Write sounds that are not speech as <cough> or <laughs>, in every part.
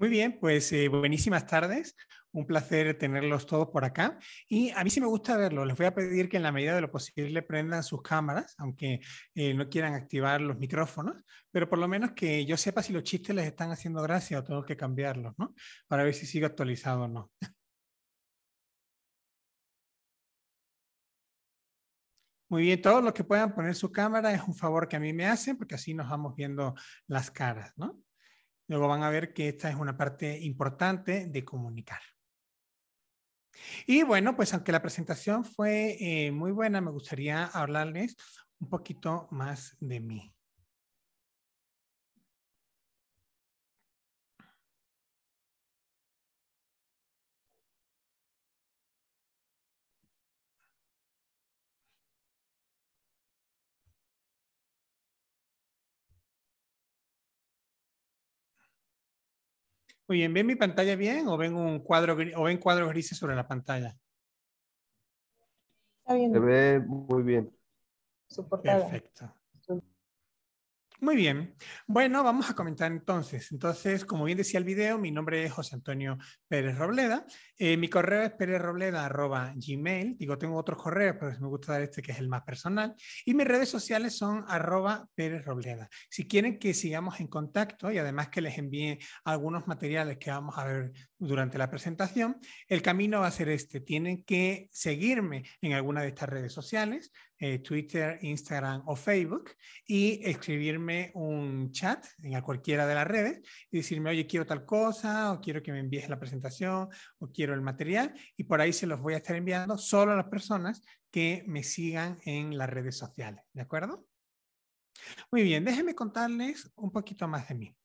Muy bien, pues eh, buenísimas tardes. Un placer tenerlos todos por acá. Y a mí sí me gusta verlo. Les voy a pedir que en la medida de lo posible prendan sus cámaras, aunque eh, no quieran activar los micrófonos, pero por lo menos que yo sepa si los chistes les están haciendo gracia o tengo que cambiarlos, ¿no? Para ver si sigo actualizado o no. Muy bien, todos los que puedan poner su cámara es un favor que a mí me hacen porque así nos vamos viendo las caras, ¿no? Luego van a ver que esta es una parte importante de comunicar. Y bueno, pues aunque la presentación fue eh, muy buena, me gustaría hablarles un poquito más de mí. Muy bien, ¿ven mi pantalla bien o ven un cuadro o ven cuadros grises sobre la pantalla? Está bien. Se ve muy bien. Perfecto. Muy bien. Bueno, vamos a comentar entonces. Entonces, como bien decía el video, mi nombre es José Antonio Pérez Robleda. Eh, mi correo es pérezrobleda.gmail. Digo, tengo otros correos, pero me gusta dar este que es el más personal. Y mis redes sociales son arroba Pérez Robleda. Si quieren que sigamos en contacto y además que les envíe algunos materiales que vamos a ver durante la presentación, el camino va a ser este. Tienen que seguirme en alguna de estas redes sociales. Eh, Twitter, Instagram o Facebook y escribirme un chat en cualquiera de las redes y decirme, oye, quiero tal cosa o quiero que me envíes la presentación o quiero el material y por ahí se los voy a estar enviando solo a las personas que me sigan en las redes sociales, ¿de acuerdo? Muy bien, déjenme contarles un poquito más de mí.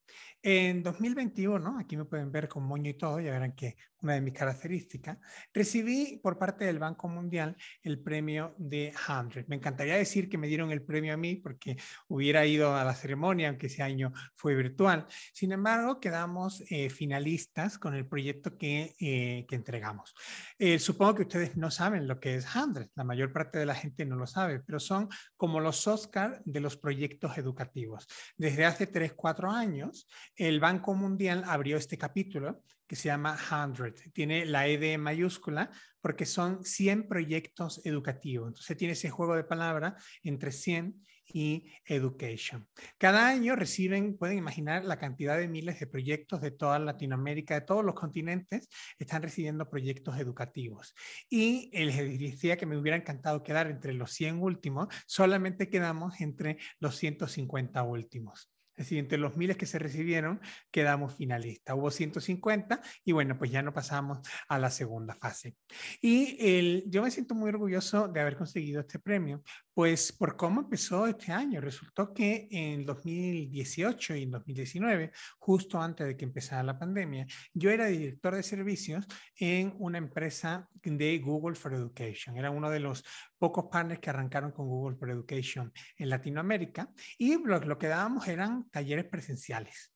En 2021, aquí me pueden ver con moño y todo, ya verán que una de mis características, recibí por parte del Banco Mundial el premio de 100. Me encantaría decir que me dieron el premio a mí porque hubiera ido a la ceremonia, aunque ese año fue virtual. Sin embargo, quedamos eh, finalistas con el proyecto que, eh, que entregamos. Eh, supongo que ustedes no saben lo que es 100, la mayor parte de la gente no lo sabe, pero son como los Oscar de los proyectos educativos. Desde hace 3, 4 años, el Banco Mundial abrió este capítulo que se llama 100. Tiene la ED mayúscula porque son 100 proyectos educativos. Entonces tiene ese juego de palabra entre 100 y education. Cada año reciben, pueden imaginar la cantidad de miles de proyectos de toda Latinoamérica, de todos los continentes, están recibiendo proyectos educativos. Y les decía que me hubiera encantado quedar entre los 100 últimos, solamente quedamos entre los 150 últimos. Es decir, entre los miles que se recibieron, quedamos finalistas. Hubo 150 y bueno, pues ya no pasamos a la segunda fase. Y el, yo me siento muy orgulloso de haber conseguido este premio, pues por cómo empezó este año, resultó que en 2018 y en 2019, justo antes de que empezara la pandemia, yo era director de servicios en una empresa de Google for Education. Era uno de los pocos partners que arrancaron con Google for Education en Latinoamérica y lo que dábamos eran talleres presenciales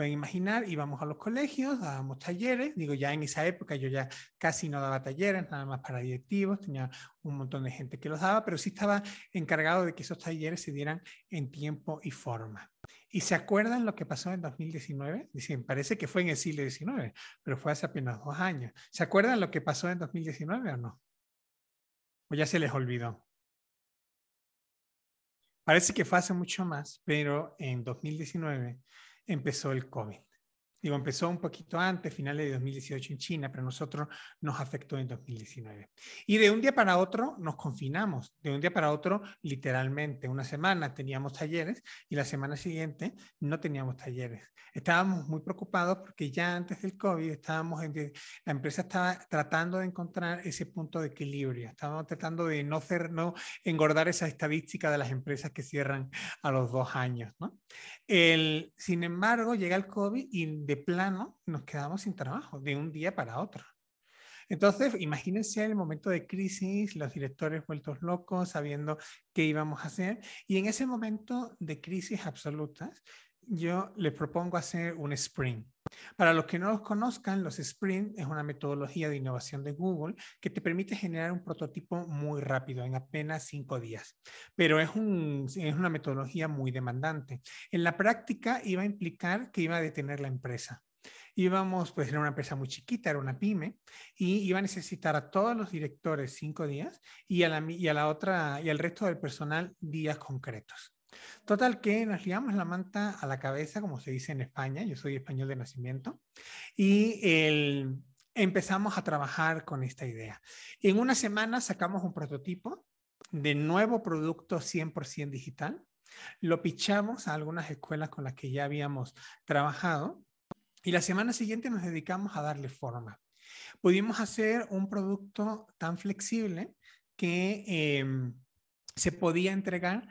pueden imaginar, íbamos a los colegios, dábamos talleres, digo, ya en esa época yo ya casi no daba talleres, nada más para directivos, tenía un montón de gente que los daba, pero sí estaba encargado de que esos talleres se dieran en tiempo y forma. ¿Y se acuerdan lo que pasó en 2019? Dicen, parece que fue en el siglo XIX, pero fue hace apenas dos años. ¿Se acuerdan lo que pasó en 2019 o no? ¿O ya se les olvidó? Parece que fue hace mucho más, pero en 2019 empezó el COVID. Digo, empezó un poquito antes, finales de 2018 en China, pero nosotros nos afectó en 2019. Y de un día para otro nos confinamos, de un día para otro literalmente. Una semana teníamos talleres y la semana siguiente no teníamos talleres. Estábamos muy preocupados porque ya antes del COVID estábamos en, la empresa estaba tratando de encontrar ese punto de equilibrio, estábamos tratando de no, hacer, no engordar esa estadística de las empresas que cierran a los dos años. ¿no? sin embargo, llega el COVID y de plano nos quedamos sin trabajo de un día para otro. Entonces, imagínense el momento de crisis, los directores vueltos locos, sabiendo qué íbamos a hacer. Y en ese momento de crisis absolutas, yo les propongo hacer un sprint. Para los que no los conozcan, los sprint es una metodología de innovación de Google que te permite generar un prototipo muy rápido, en apenas cinco días. Pero es, una metodología muy demandante. En la práctica iba a implicar que iba a detener la empresa íbamos, pues era una empresa muy chiquita, era una pyme, y iba a necesitar a todos los directores cinco días y a la otra, y al resto del personal días concretos. Total que nos liamos la manta a la cabeza, como se dice en España, yo soy español de nacimiento, y empezamos a trabajar con esta idea. En una semana sacamos un prototipo de nuevo producto 100% digital, lo pichamos a algunas escuelas con las que ya habíamos trabajado y la semana siguiente nos dedicamos a darle forma. Pudimos hacer un producto tan flexible que em, se podía entregar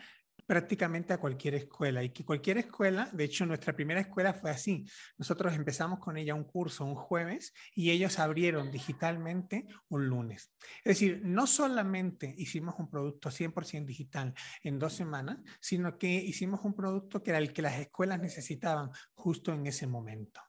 prácticamente a cualquier escuela y que cualquier escuela, de hecho nuestra primera escuela fue así. Nosotros empezamos con ella un curso un jueves y ellos abrieron digitalmente un lunes. Es decir, no solamente hicimos un producto 100% digital en dos semanas, sino que hicimos un producto que era el que las escuelas necesitaban justo en ese momento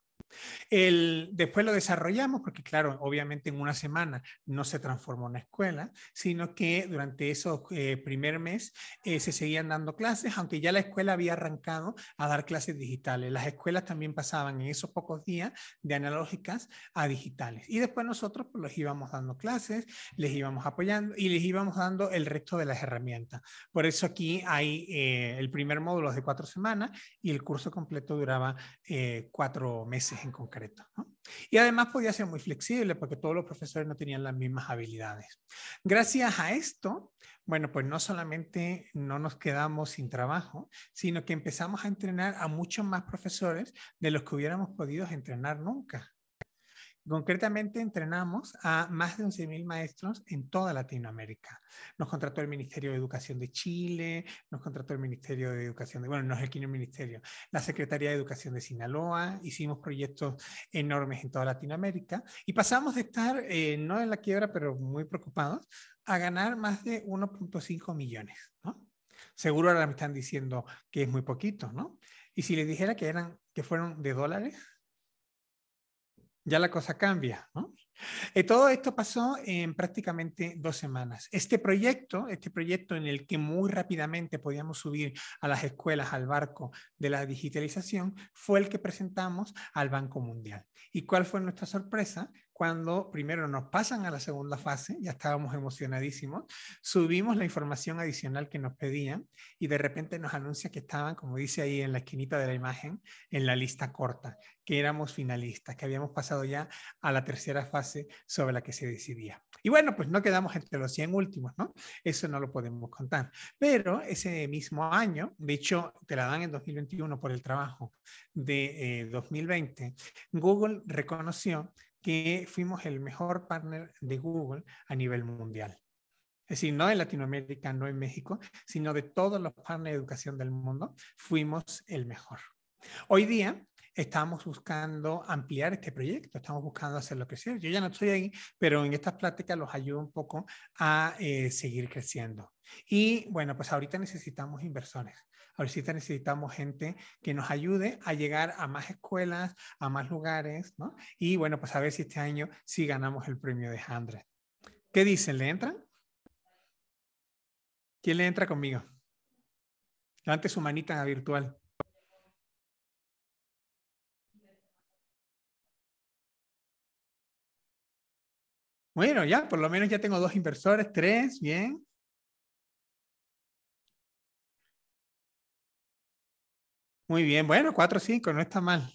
después lo desarrollamos porque, claro, obviamente en una semana no se transformó una escuela, sino que durante esos eh, primer mes eh, se seguían dando clases, aunque ya la escuela había arrancado a dar clases digitales. Las escuelas también pasaban en esos pocos días de analógicas a digitales. Y después nosotros pues, los íbamos dando clases, les íbamos apoyando y les íbamos dando el resto de las herramientas. Por eso aquí hay eh, el primer módulo de cuatro semanas y el curso completo duraba cuatro meses en concreto. Y además podía ser muy flexible porque todos los profesores no tenían las mismas habilidades. Gracias a esto, bueno, pues no solamente no nos quedamos sin trabajo, sino que empezamos a entrenar a muchos más profesores de los que hubiéramos podido entrenar nunca. Concretamente entrenamos a más de 11.000 maestros en toda Latinoamérica. Nos contrató el Ministerio de Educación de Chile, nos contrató el Ministerio de Educación de, bueno, no es el quinto ministerio, la Secretaría de Educación de Sinaloa, hicimos proyectos enormes en toda Latinoamérica y pasamos de estar, eh, no en la quiebra, pero muy preocupados, a ganar más de 1.5 millones, ¿no? Seguro ahora me están diciendo que es muy poquito, ¿no? Y si les dijera que eran, que fueron de dólares, ya la cosa cambia. ¿no? Eh, todo esto pasó en prácticamente dos semanas. Este proyecto, este proyecto en el que muy rápidamente podíamos subir a las escuelas al barco de la digitalización, fue el que presentamos al Banco Mundial. ¿Y cuál fue nuestra sorpresa? cuando primero nos pasan a la segunda fase, ya estábamos emocionadísimos, subimos la información adicional que nos pedían y de repente nos anuncia que estaban, como dice ahí en la esquinita de la imagen, en la lista corta, que éramos finalistas, que habíamos pasado ya a la tercera fase sobre la que se decidía. Y bueno, pues no quedamos entre los 100 últimos, ¿no? Eso no lo podemos contar. Pero ese mismo año, de hecho, te la dan en 2021 por el trabajo de 2020, eh, Google reconoció que fuimos el mejor partner de Google a nivel mundial. Es decir, no en Latinoamérica, no en México, sino de todos los partners de educación del mundo, fuimos el mejor. Hoy día, estamos buscando ampliar este proyecto, estamos buscando hacer lo que crecer. Yo ya no estoy ahí, pero en estas pláticas los ayudo un poco a eh, seguir creciendo. Y bueno, pues ahorita necesitamos inversores. Ahorita necesitamos gente que nos ayude a llegar a más escuelas, a más lugares, ¿no? Y bueno, pues a ver si este año sí ganamos el premio de 100. ¿Qué dicen? ¿Le entran? ¿Quién le entra conmigo? Levante su manita virtual. Bueno, ya, por lo menos ya tengo dos inversores, tres, bien. Muy bien, bueno, cuatro, cinco, no está mal.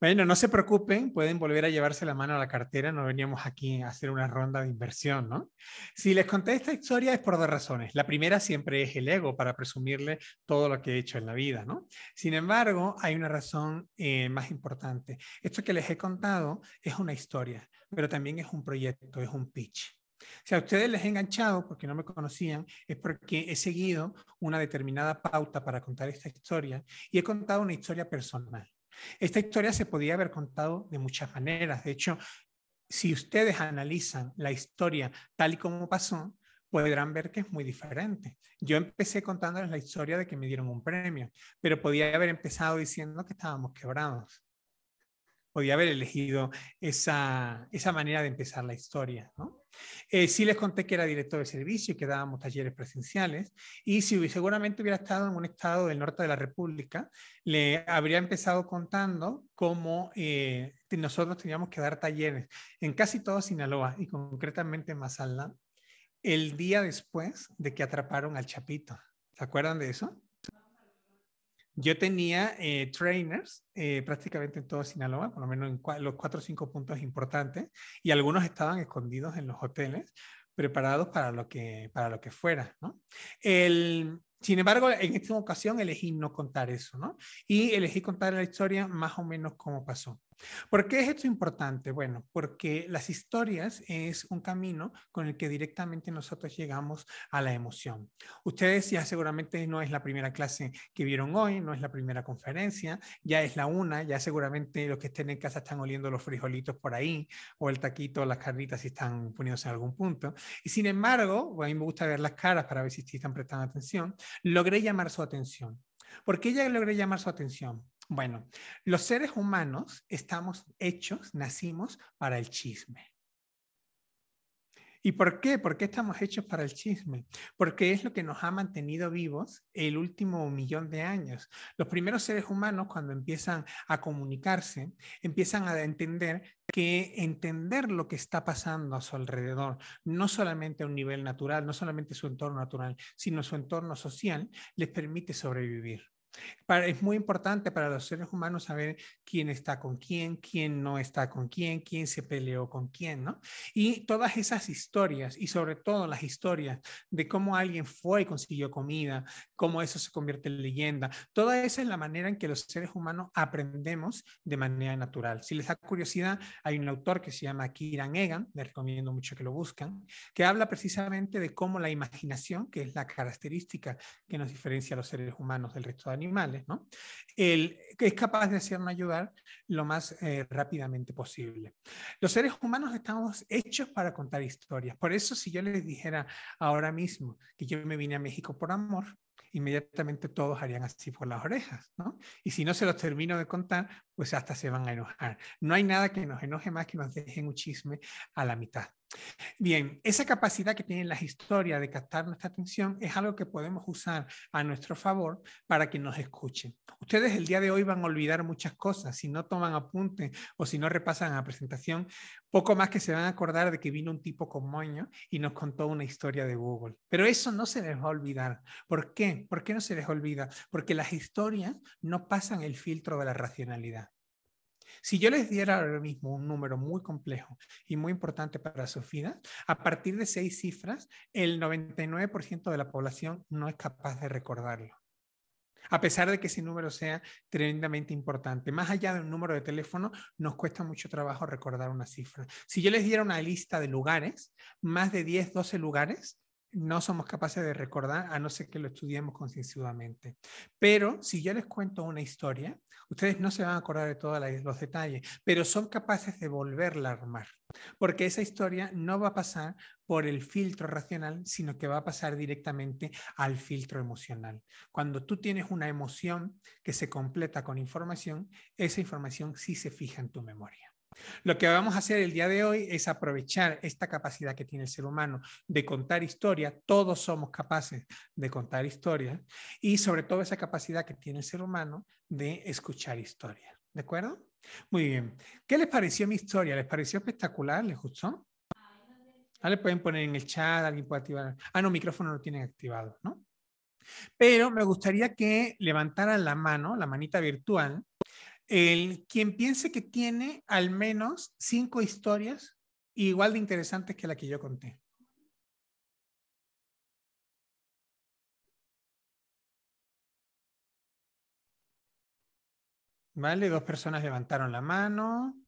Bueno, no se preocupen, pueden volver a llevarse la mano a la cartera, no veníamos aquí a hacer una ronda de inversión, ¿no? Si les conté esta historia es por dos razones. La primera siempre es el ego, para presumirle todo lo que he hecho en la vida, ¿no? Sin embargo, hay una razón eh, más importante. Esto que les he contado es una historia, pero también es un proyecto, es un pitch. Si a ustedes les he enganchado porque no me conocían, es porque he seguido una determinada pauta para contar esta historia y he contado una historia personal. Esta historia se podía haber contado de muchas maneras. De hecho, si ustedes analizan la historia tal y como pasó, podrán ver que es muy diferente. Yo empecé contándoles la historia de que me dieron un premio, pero podía haber empezado diciendo que estábamos quebrados podía haber elegido esa, esa manera de empezar la historia. ¿no? Eh, sí les conté que era director de servicio y que dábamos talleres presenciales y si seguramente hubiera estado en un estado del norte de la República, le habría empezado contando cómo eh, nosotros teníamos que dar talleres en casi todo Sinaloa y concretamente en Mazatlán el día después de que atraparon al Chapito. ¿Se acuerdan de eso? Yo tenía eh, trainers eh, prácticamente en todo Sinaloa, por lo menos en los cuatro o cinco puntos importantes, y algunos estaban escondidos en los hoteles, preparados para lo que, para lo que fuera. sin embargo, en esta ocasión elegí no contar eso, ¿no? Y elegí contar la historia más o menos como pasó. ¿Por qué es esto importante? Bueno, porque las historias es un camino con el que directamente nosotros llegamos a la emoción. Ustedes ya seguramente no es la primera clase que vieron hoy, no es la primera conferencia, ya es la una, ya seguramente los que estén en casa están oliendo los frijolitos por ahí o el taquito o las carnitas si están poniéndose en algún punto. Y sin embargo, a mí me gusta ver las caras para ver si están prestando atención, logré llamar su atención. ¿Por qué ella logré llamar su atención? Bueno, los seres humanos estamos hechos, nacimos para el chisme. ¿Y por qué? ¿Por qué estamos hechos para el chisme? Porque es lo que nos ha mantenido vivos el último millón de años. Los primeros seres humanos, cuando empiezan a comunicarse, empiezan a entender que entender lo que está pasando a su alrededor, no solamente a un nivel natural, no solamente su entorno natural, sino su entorno social, les permite sobrevivir es muy importante para los seres humanos saber quién está con quién, quién no está con quién, quién se peleó con quién, ¿no? Y todas esas historias, y sobre todo las historias de cómo alguien fue y consiguió comida, cómo eso se convierte en leyenda, toda esa es la manera en que los seres humanos aprendemos de manera natural. Si les da curiosidad, hay un autor que se llama Kiran Egan, les recomiendo mucho que lo buscan, que habla precisamente de cómo la imaginación, que es la característica que nos diferencia a los seres humanos del resto de animales, animales, ¿no? El, que es capaz de hacernos ayudar lo más eh, rápidamente posible. Los seres humanos estamos hechos para contar historias. Por eso, si yo les dijera ahora mismo que yo me vine a México por amor, inmediatamente todos harían así por las orejas, ¿no? Y si no se los termino de contar, pues hasta se van a enojar. No hay nada que nos enoje más que nos dejen un chisme a la mitad. Bien, esa capacidad que tienen las historias de captar nuestra atención es algo que podemos usar a nuestro favor para que nos escuchen. Ustedes el día de hoy van a olvidar muchas cosas. Si no toman apunte o si no repasan la presentación, poco más que se van a acordar de que vino un tipo con moño y nos contó una historia de Google. Pero eso no se les va a olvidar. ¿Por qué? ¿Por qué no se les olvida? Porque las historias no pasan el filtro de la racionalidad. Si yo les diera ahora mismo un número muy complejo y muy importante para su vida, a partir de seis cifras, el 99% de la población no es capaz de recordarlo a pesar de que ese número sea tremendamente importante. Más allá de un número de teléfono, nos cuesta mucho trabajo recordar una cifra. Si yo les diera una lista de lugares, más de 10, 12 lugares, no somos capaces de recordar a no ser que lo estudiemos concienzudamente. Pero si yo les cuento una historia, ustedes no se van a acordar de todos los detalles, pero son capaces de volverla a armar, porque esa historia no va a pasar por el filtro racional, sino que va a pasar directamente al filtro emocional. Cuando tú tienes una emoción que se completa con información, esa información sí se fija en tu memoria. Lo que vamos a hacer el día de hoy es aprovechar esta capacidad que tiene el ser humano de contar historia. Todos somos capaces de contar historia y sobre todo esa capacidad que tiene el ser humano de escuchar historia. ¿De acuerdo? Muy bien. ¿Qué les pareció mi historia? ¿Les pareció espectacular? ¿Les gustó? Ah, le pueden poner en el chat, alguien puede activar. Ah, no, micrófono no tienen activado, ¿no? Pero me gustaría que levantaran la mano, la manita virtual, el, quien piense que tiene al menos cinco historias igual de interesantes que la que yo conté. Vale, dos personas levantaron la mano.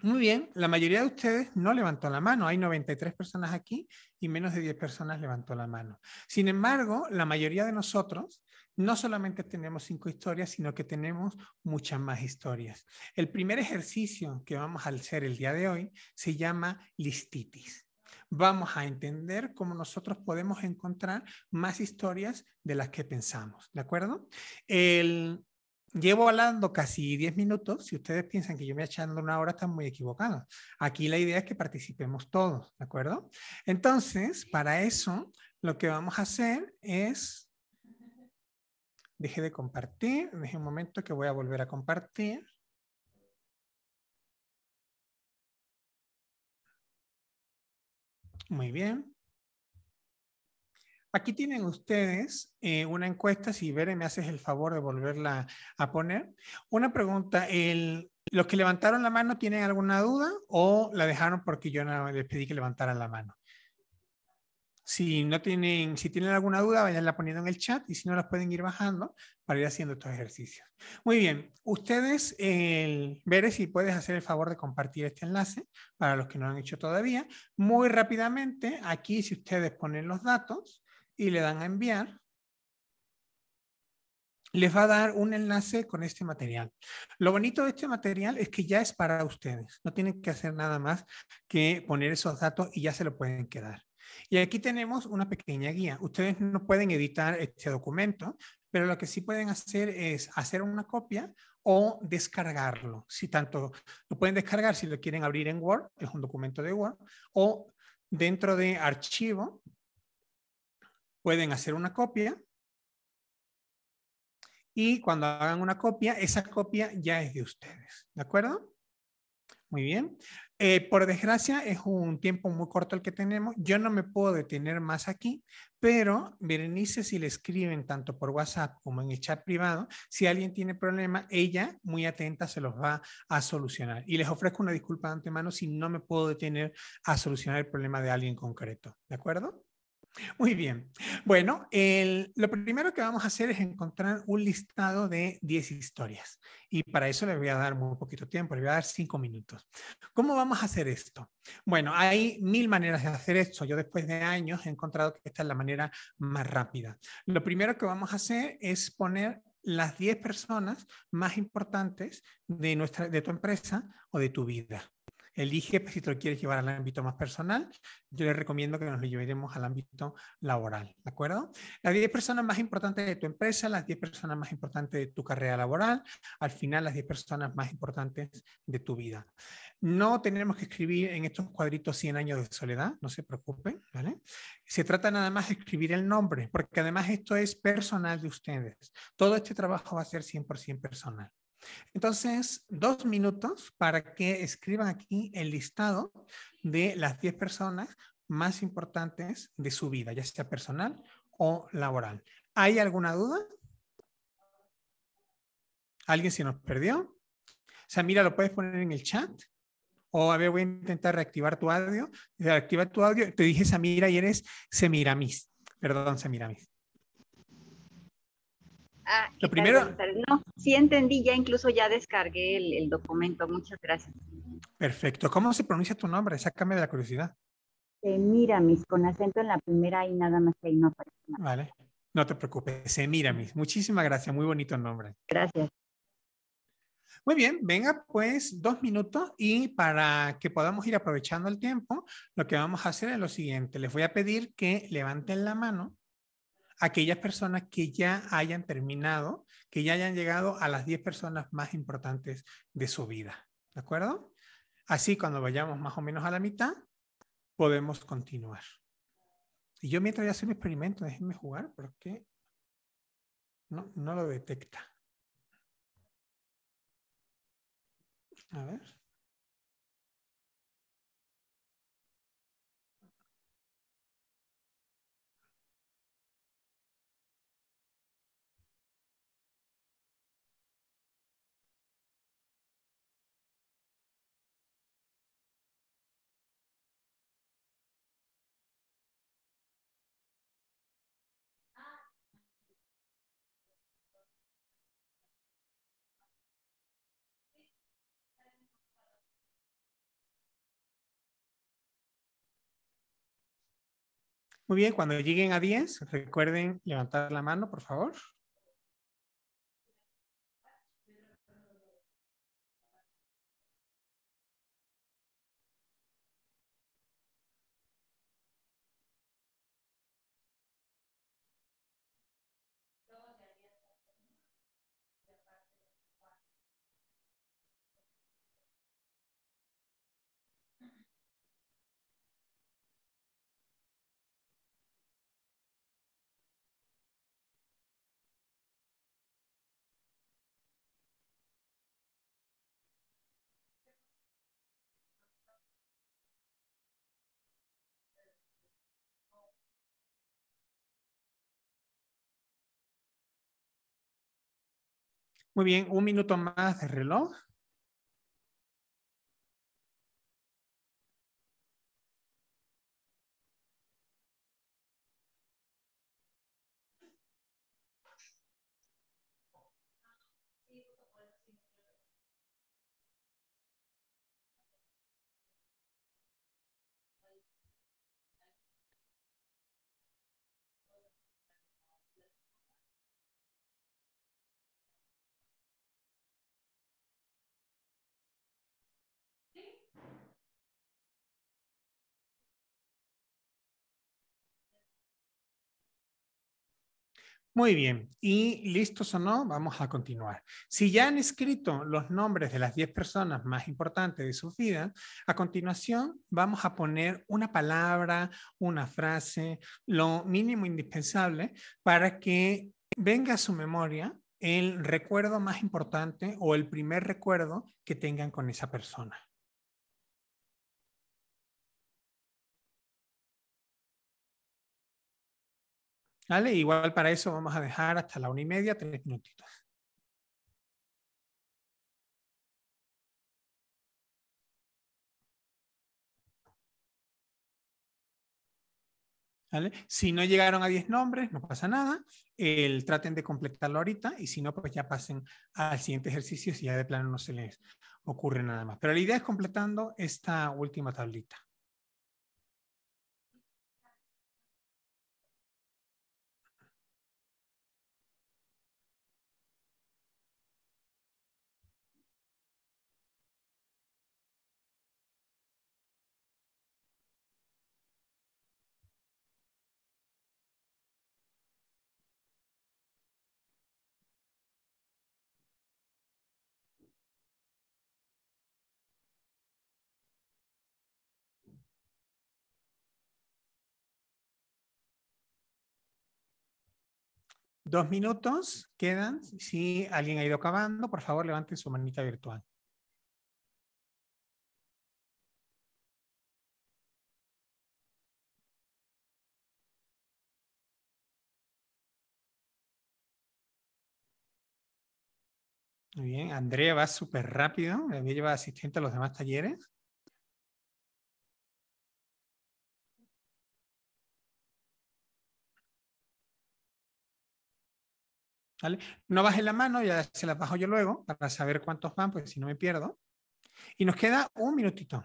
Muy bien, la mayoría de ustedes no levantó la mano. Hay 93 personas aquí y menos de 10 personas levantó la mano. Sin embargo, la mayoría de nosotros no solamente tenemos cinco historias, sino que tenemos muchas más historias. El primer ejercicio que vamos a hacer el día de hoy se llama listitis. Vamos a entender cómo nosotros podemos encontrar más historias de las que pensamos, ¿de acuerdo? El, Llevo hablando casi diez minutos. Si ustedes piensan que yo me voy echando una hora, están muy equivocados. Aquí la idea es que participemos todos, ¿de acuerdo? Entonces, para eso, lo que vamos a hacer es Dejé de compartir. dejé un momento que voy a volver a compartir. Muy bien. Aquí tienen ustedes eh, una encuesta, si Bere me haces el favor de volverla a poner. Una pregunta, el, ¿los que levantaron la mano tienen alguna duda o la dejaron porque yo no les pedí que levantaran la mano? Si no tienen, si tienen alguna duda, vayanla poniendo en el chat y si no las pueden ir bajando para ir haciendo estos ejercicios. Muy bien, ustedes, veré si puedes hacer el favor de compartir este enlace para los que no lo han hecho todavía. Muy rápidamente, aquí si ustedes ponen los datos y le dan a enviar, les va a dar un enlace con este material. Lo bonito de este material es que ya es para ustedes. No tienen que hacer nada más que poner esos datos y ya se lo pueden quedar. Y aquí tenemos una pequeña guía. Ustedes no pueden editar este documento, pero lo que sí pueden hacer es hacer una copia o descargarlo. Si tanto lo pueden descargar si lo quieren abrir en Word, es un documento de Word, o dentro de archivo pueden hacer una copia y cuando hagan una copia, esa copia ya es de ustedes. ¿De acuerdo? Muy bien. Eh, por desgracia, es un tiempo muy corto el que tenemos. Yo no me puedo detener más aquí, pero Berenice, si le escriben tanto por WhatsApp como en el chat privado, si alguien tiene problema, ella muy atenta se los va a solucionar. Y les ofrezco una disculpa de antemano si no me puedo detener a solucionar el problema de alguien concreto. ¿De acuerdo? Muy bien. Bueno, lo primero que vamos a hacer es encontrar un listado de 10 historias. Y para eso le voy a dar muy poquito tiempo, le voy a dar 5 minutos. ¿Cómo vamos a hacer esto? Bueno, hay mil maneras de hacer esto. Yo después de años he encontrado que esta es la manera más rápida. Lo primero que vamos a hacer es poner las 10 personas más importantes de, nuestra, de tu empresa o de tu vida. Elige pues, si te lo quieres llevar al ámbito más personal. Yo les recomiendo que nos lo llevemos al ámbito laboral, ¿de acuerdo? Las 10 personas más importantes de tu empresa, las 10 personas más importantes de tu carrera laboral, al final las 10 personas más importantes de tu vida. No tenemos que escribir en estos cuadritos 100 años de soledad, no se preocupen, ¿vale? Se trata nada más de escribir el nombre, porque además esto es personal de ustedes. Todo este trabajo va a ser 100% personal. Entonces, dos minutos para que escriban aquí el listado de las 10 personas más importantes de su vida, ya sea personal o laboral. ¿Hay alguna duda? ¿Alguien se nos perdió? Samira, ¿lo puedes poner en el chat? O a ver, voy a intentar reactivar tu audio. Reactiva tu audio. Te dije Samira y eres Semiramis. Perdón, Semiramis. Ah, lo primero. No, sí entendí, ya incluso ya descargué el, documento. Muchas gracias. Perfecto. ¿Cómo se pronuncia tu nombre? Sácame de la curiosidad. Semiramis, eh, con acento en la primera y nada más ahí no aparece Vale, no te preocupes, Semiramis. Eh, Muchísimas gracias, muy bonito nombre. Gracias. Muy bien, venga pues dos minutos y para que podamos ir aprovechando el tiempo, lo que vamos a hacer es lo siguiente. Les voy a pedir que levanten la mano aquellas personas que ya hayan terminado, que ya hayan llegado a las 10 personas más importantes de su vida. ¿De acuerdo? Así cuando vayamos más o menos a la mitad, podemos continuar. Y yo mientras voy a hacer un experimento, déjenme jugar porque no, no lo detecta. A ver. Muy bien, cuando lleguen a 10, recuerden levantar la mano, por favor. Muy bien, un minuto más de reloj. Muy bien, y listos o no, vamos a continuar. Si ya han escrito los nombres de las 10 personas más importantes de su vida, a continuación vamos a poner una palabra, una frase, lo mínimo indispensable para que venga a su memoria el recuerdo más importante o el primer recuerdo que tengan con esa persona. Igual para eso vamos a dejar hasta la una y media, tres minutitos. ¿Vale? Si no llegaron a 10 nombres, no pasa nada. El, traten de completarlo ahorita y si no, pues ya pasen al siguiente ejercicio si ya de plano no se les ocurre nada más. Pero la idea es completando esta última tablita. Dos minutos quedan. Si alguien ha ido acabando, por favor levante su manita virtual. Muy bien, Andrea va súper rápido, había lleva asistente a los demás talleres. No bajen la mano, ya se las bajo yo luego para saber cuántos van, porque si no me pierdo. Y nos queda un minutito.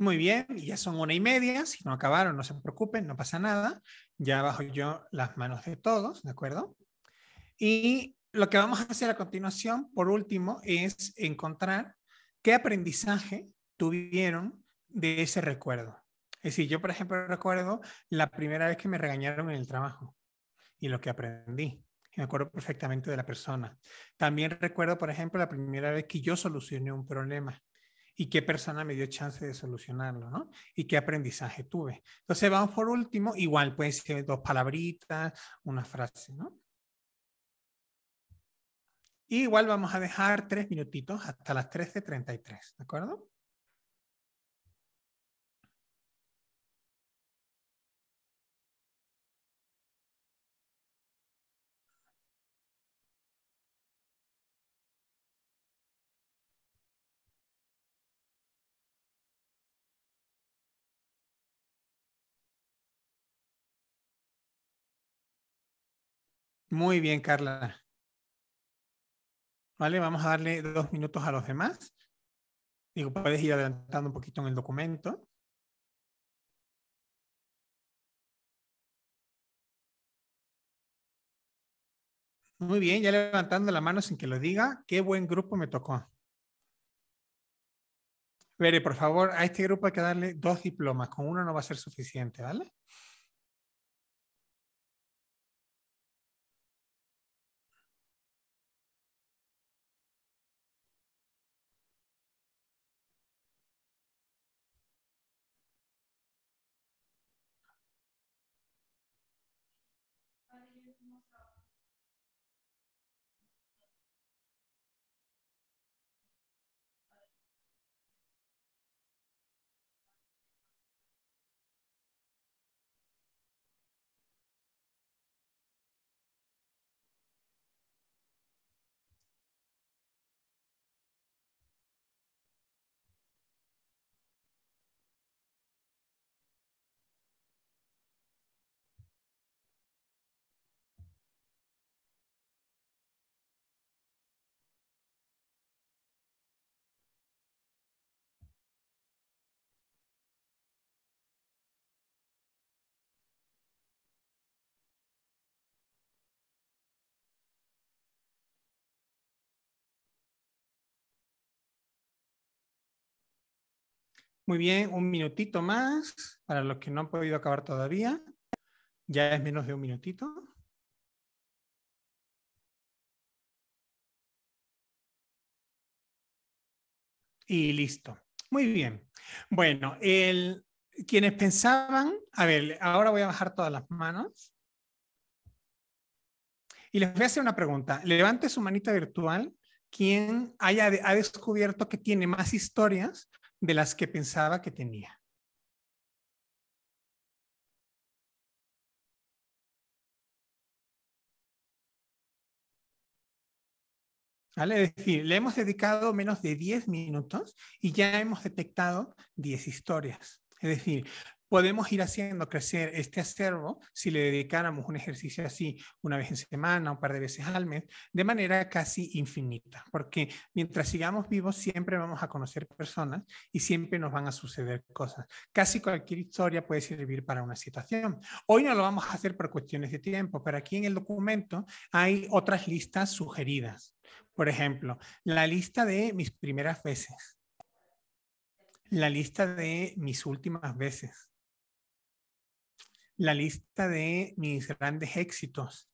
Muy bien, ya son una y media, si no acabaron, no se preocupen, no pasa nada. Ya bajo yo las manos de todos, ¿de acuerdo? Y lo que vamos a hacer a continuación, por último, es encontrar qué aprendizaje tuvieron de ese recuerdo. Es decir, yo, por ejemplo, recuerdo la primera vez que me regañaron en el trabajo y lo que aprendí. Me acuerdo perfectamente de la persona. También recuerdo, por ejemplo, la primera vez que yo solucioné un problema y qué persona me dio chance de solucionarlo, ¿no? Y qué aprendizaje tuve. Entonces vamos por último, igual pueden ser dos palabritas, una frase, ¿no? Y igual vamos a dejar tres minutitos hasta las 13.33, ¿de acuerdo? Muy bien, Carla. Vale, vamos a darle dos minutos a los demás. Digo, puedes ir adelantando un poquito en el documento. Muy bien, ya levantando la mano sin que lo diga. Qué buen grupo me tocó. Veré, por favor, a este grupo hay que darle dos diplomas. Con uno no va a ser suficiente, ¿vale? Muy bien, un minutito más para los que no han podido acabar todavía. Ya es menos de un minutito. Y listo. Muy bien. Bueno, el, quienes pensaban, a ver, ahora voy a bajar todas las manos. Y les voy a hacer una pregunta. Levante su manita virtual quien haya ha descubierto que tiene más historias de las que pensaba que tenía. ¿Vale? Es decir, le hemos dedicado menos de 10 minutos y ya hemos detectado 10 historias. Es decir, podemos ir haciendo crecer este acervo si le dedicáramos un ejercicio así una vez en semana, un par de veces al mes, de manera casi infinita, porque mientras sigamos vivos siempre vamos a conocer personas y siempre nos van a suceder cosas. Casi cualquier historia puede servir para una situación. Hoy no lo vamos a hacer por cuestiones de tiempo, pero aquí en el documento hay otras listas sugeridas. Por ejemplo, la lista de mis primeras veces, la lista de mis últimas veces la lista de mis grandes éxitos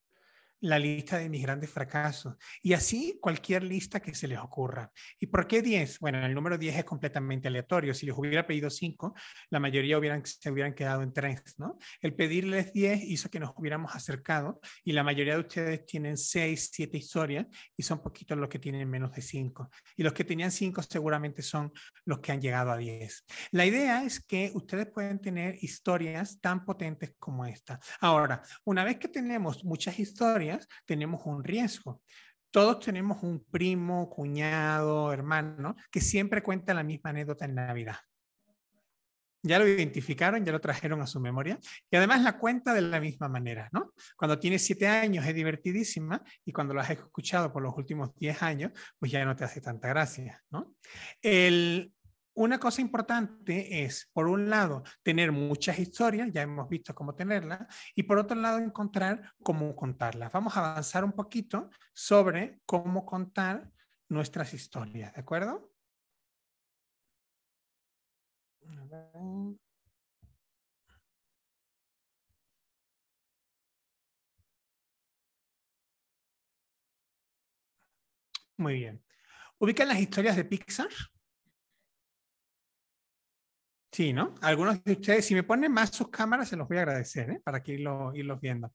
la lista de mis grandes fracasos y así cualquier lista que se les ocurra. ¿Y por qué 10? Bueno, el número 10 es completamente aleatorio. Si les hubiera pedido 5, la mayoría hubieran, se hubieran quedado en 3, ¿no? El pedirles 10 hizo que nos hubiéramos acercado y la mayoría de ustedes tienen 6, 7 historias y son poquitos los que tienen menos de 5. Y los que tenían 5 seguramente son los que han llegado a 10. La idea es que ustedes pueden tener historias tan potentes como esta. Ahora, una vez que tenemos muchas historias, tenemos un riesgo. Todos tenemos un primo, cuñado, hermano, que siempre cuenta la misma anécdota en Navidad. Ya lo identificaron, ya lo trajeron a su memoria y además la cuenta de la misma manera, ¿no? Cuando tienes siete años es divertidísima y cuando lo has escuchado por los últimos diez años, pues ya no te hace tanta gracia, ¿no? El, una cosa importante es, por un lado, tener muchas historias, ya hemos visto cómo tenerlas, y por otro lado, encontrar cómo contarlas. Vamos a avanzar un poquito sobre cómo contar nuestras historias, ¿de acuerdo? Muy bien. ¿Ubican las historias de Pixar? Sí, ¿no? Algunos de ustedes, si me ponen más sus cámaras, se los voy a agradecer, ¿eh? para que irlos viendo.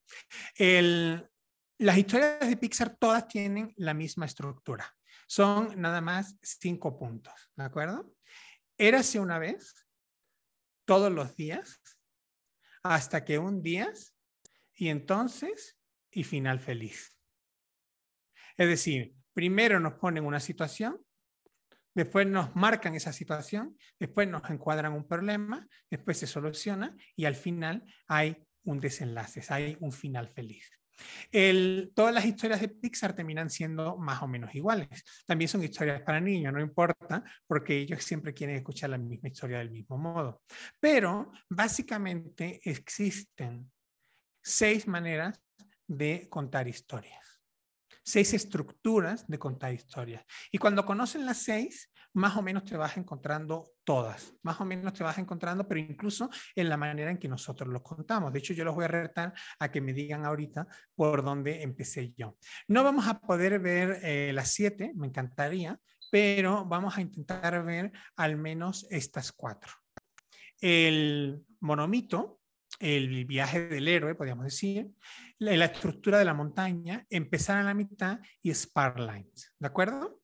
las historias de Pixar todas tienen la misma estructura. Son nada más cinco puntos, ¿de acuerdo? Érase una vez, todos los días, hasta que un día, y entonces, y final feliz. Es decir, primero nos ponen una situación, después nos marcan esa situación, después nos encuadran un problema, después se soluciona y al final hay un desenlace, hay un final feliz. todas las historias de Pixar terminan siendo más o menos iguales. También son historias para niños, no importa, porque ellos siempre quieren escuchar la misma historia del mismo modo. Pero básicamente existen seis maneras de contar historias seis estructuras de contar historias. Y cuando conocen las seis, más o menos te vas encontrando todas, más o menos te vas encontrando, pero incluso en la manera en que nosotros los contamos. De hecho, yo los voy a retar a que me digan ahorita por dónde empecé yo. No vamos a poder ver eh, las siete, me encantaría, pero vamos a intentar ver al menos estas cuatro. El monomito, el viaje del héroe, podríamos decir, la, estructura de la montaña, empezar a la mitad y Sparlines, ¿de acuerdo?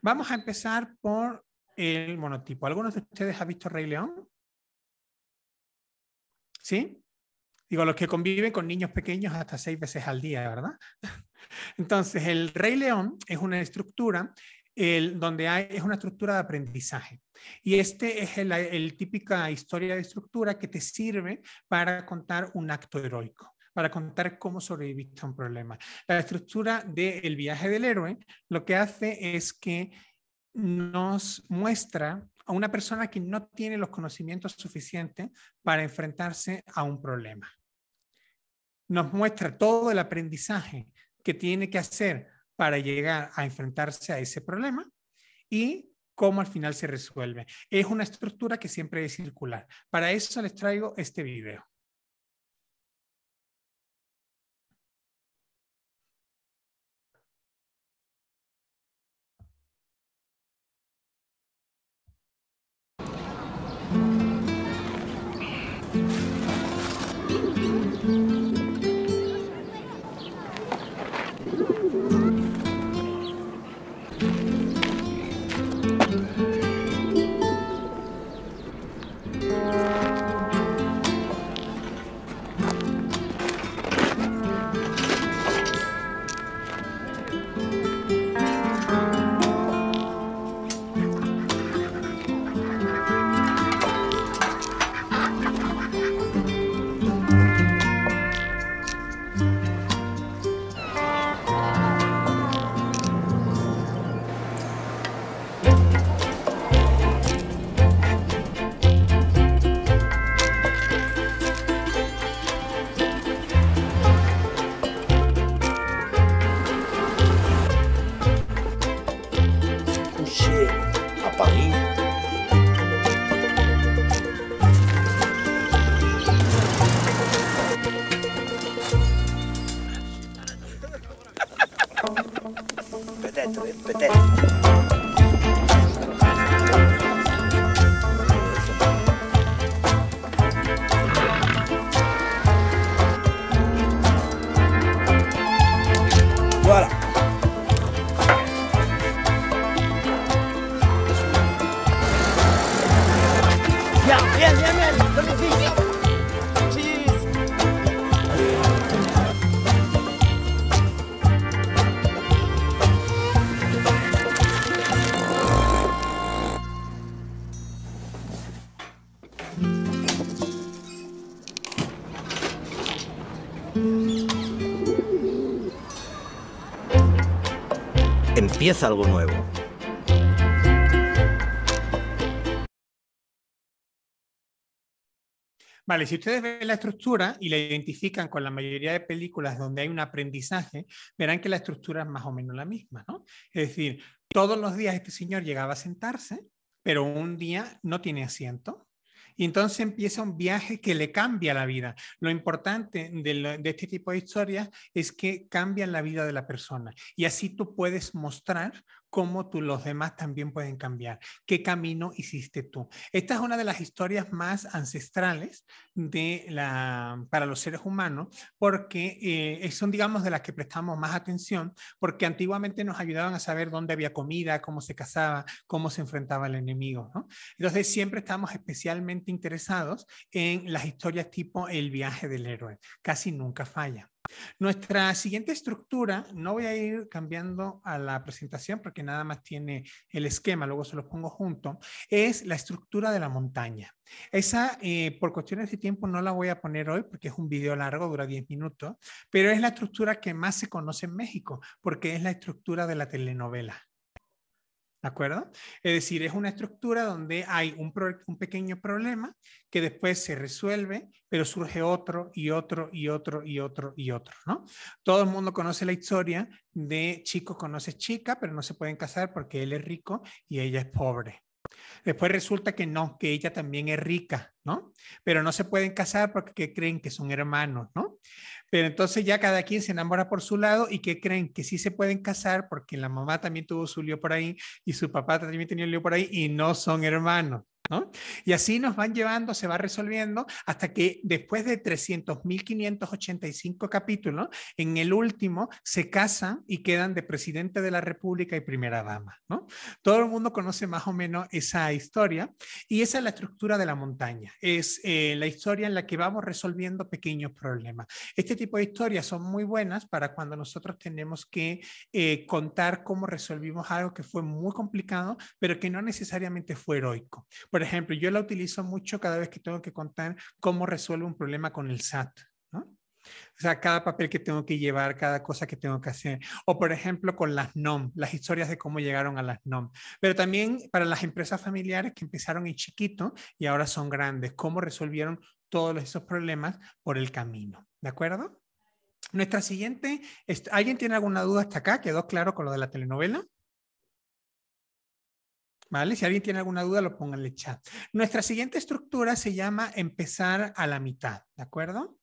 Vamos a empezar por el monotipo. ¿Algunos de ustedes han visto Rey León? ¿Sí? Digo, los que conviven con niños pequeños hasta seis veces al día, ¿verdad? <laughs> Entonces, el Rey León es una estructura donde hay, es una estructura de aprendizaje. Y este es el, típica historia de estructura que te sirve para contar un acto heroico para contar cómo sobreviviste a un problema. La estructura del viaje del héroe lo que hace es que nos muestra a una persona que no tiene los conocimientos suficientes para enfrentarse a un problema. Nos muestra todo el aprendizaje que tiene que hacer para llegar a enfrentarse a ese problema y cómo al final se resuelve. Es una estructura que siempre es circular. Para eso les traigo este video. es algo nuevo. Vale, si ustedes ven la estructura y la identifican con la mayoría de películas donde hay un aprendizaje, verán que la estructura es más o menos la misma, ¿no? Es decir, todos los días este señor llegaba a sentarse, pero un día no tiene asiento, y entonces empieza un viaje que le cambia la vida. Lo importante de, este tipo de historias es que cambian la vida de la persona. Y así tú puedes mostrar cómo tú, los demás también pueden cambiar. ¿Qué camino hiciste tú? Esta es una de las historias más ancestrales de la, para los seres humanos, porque eh, son, digamos, de las que prestamos más atención, porque antiguamente nos ayudaban a saber dónde había comida, cómo se cazaba, cómo se enfrentaba al enemigo. ¿no? Entonces, siempre estamos especialmente interesados en las historias tipo El viaje del héroe. Casi nunca falla. Nuestra siguiente estructura, no voy a ir cambiando a la presentación porque nada más tiene el esquema, luego se los pongo junto, es la estructura de la montaña. Esa, eh, por cuestiones de tiempo no la voy a poner hoy porque es un video largo, dura 10 minutos, pero es la estructura que más se conoce en México porque es la estructura de la telenovela. ¿De acuerdo? Es decir, es una estructura donde hay un, un, pequeño problema que después se resuelve, pero surge otro y otro y otro y otro y otro, ¿no? Todo el mundo conoce la historia de chico conoce chica, pero no se pueden casar porque él es rico y ella es pobre. Después resulta que no, que ella también es rica, ¿no? Pero no se pueden casar porque creen que son hermanos, ¿no? Pero entonces ya cada quien se enamora por su lado y que creen que sí se pueden casar porque la mamá también tuvo su lío por ahí y su papá también tenía un lío por ahí y no son hermanos. ¿No? Y así nos van llevando, se va resolviendo, hasta que después de 300.585 capítulos, en el último se casan y quedan de presidente de la República y primera dama, ¿no? Todo el mundo conoce más o menos esa historia y esa es la estructura de la montaña, es eh, la historia en la que vamos resolviendo pequeños problemas. Este tipo de historias son muy buenas para cuando nosotros tenemos que eh, contar cómo resolvimos algo que fue muy complicado, pero que no necesariamente fue heroico. Por ejemplo, yo la utilizo mucho cada vez que tengo que contar cómo resuelvo un problema con el SAT, O sea, cada papel que tengo que llevar, cada cosa que tengo que hacer. O, por ejemplo, con las NOM, las historias de cómo llegaron a las NOM. Pero también para las empresas familiares que empezaron en chiquito y ahora son grandes, cómo resolvieron todos esos problemas por el camino. ¿De acuerdo? Nuestra siguiente, este, ¿alguien tiene alguna duda hasta acá? ¿Quedó claro con lo de la telenovela? Si alguien tiene alguna duda, lo pongan en el chat. Nuestra siguiente estructura se llama empezar a la mitad, ¿de acuerdo?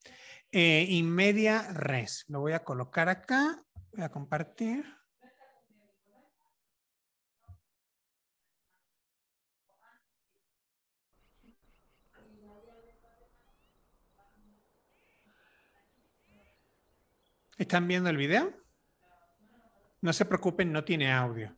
Eh, y media res. Lo voy a colocar acá, voy a compartir. ¿Están viendo el video? No se preocupen, no tiene audio.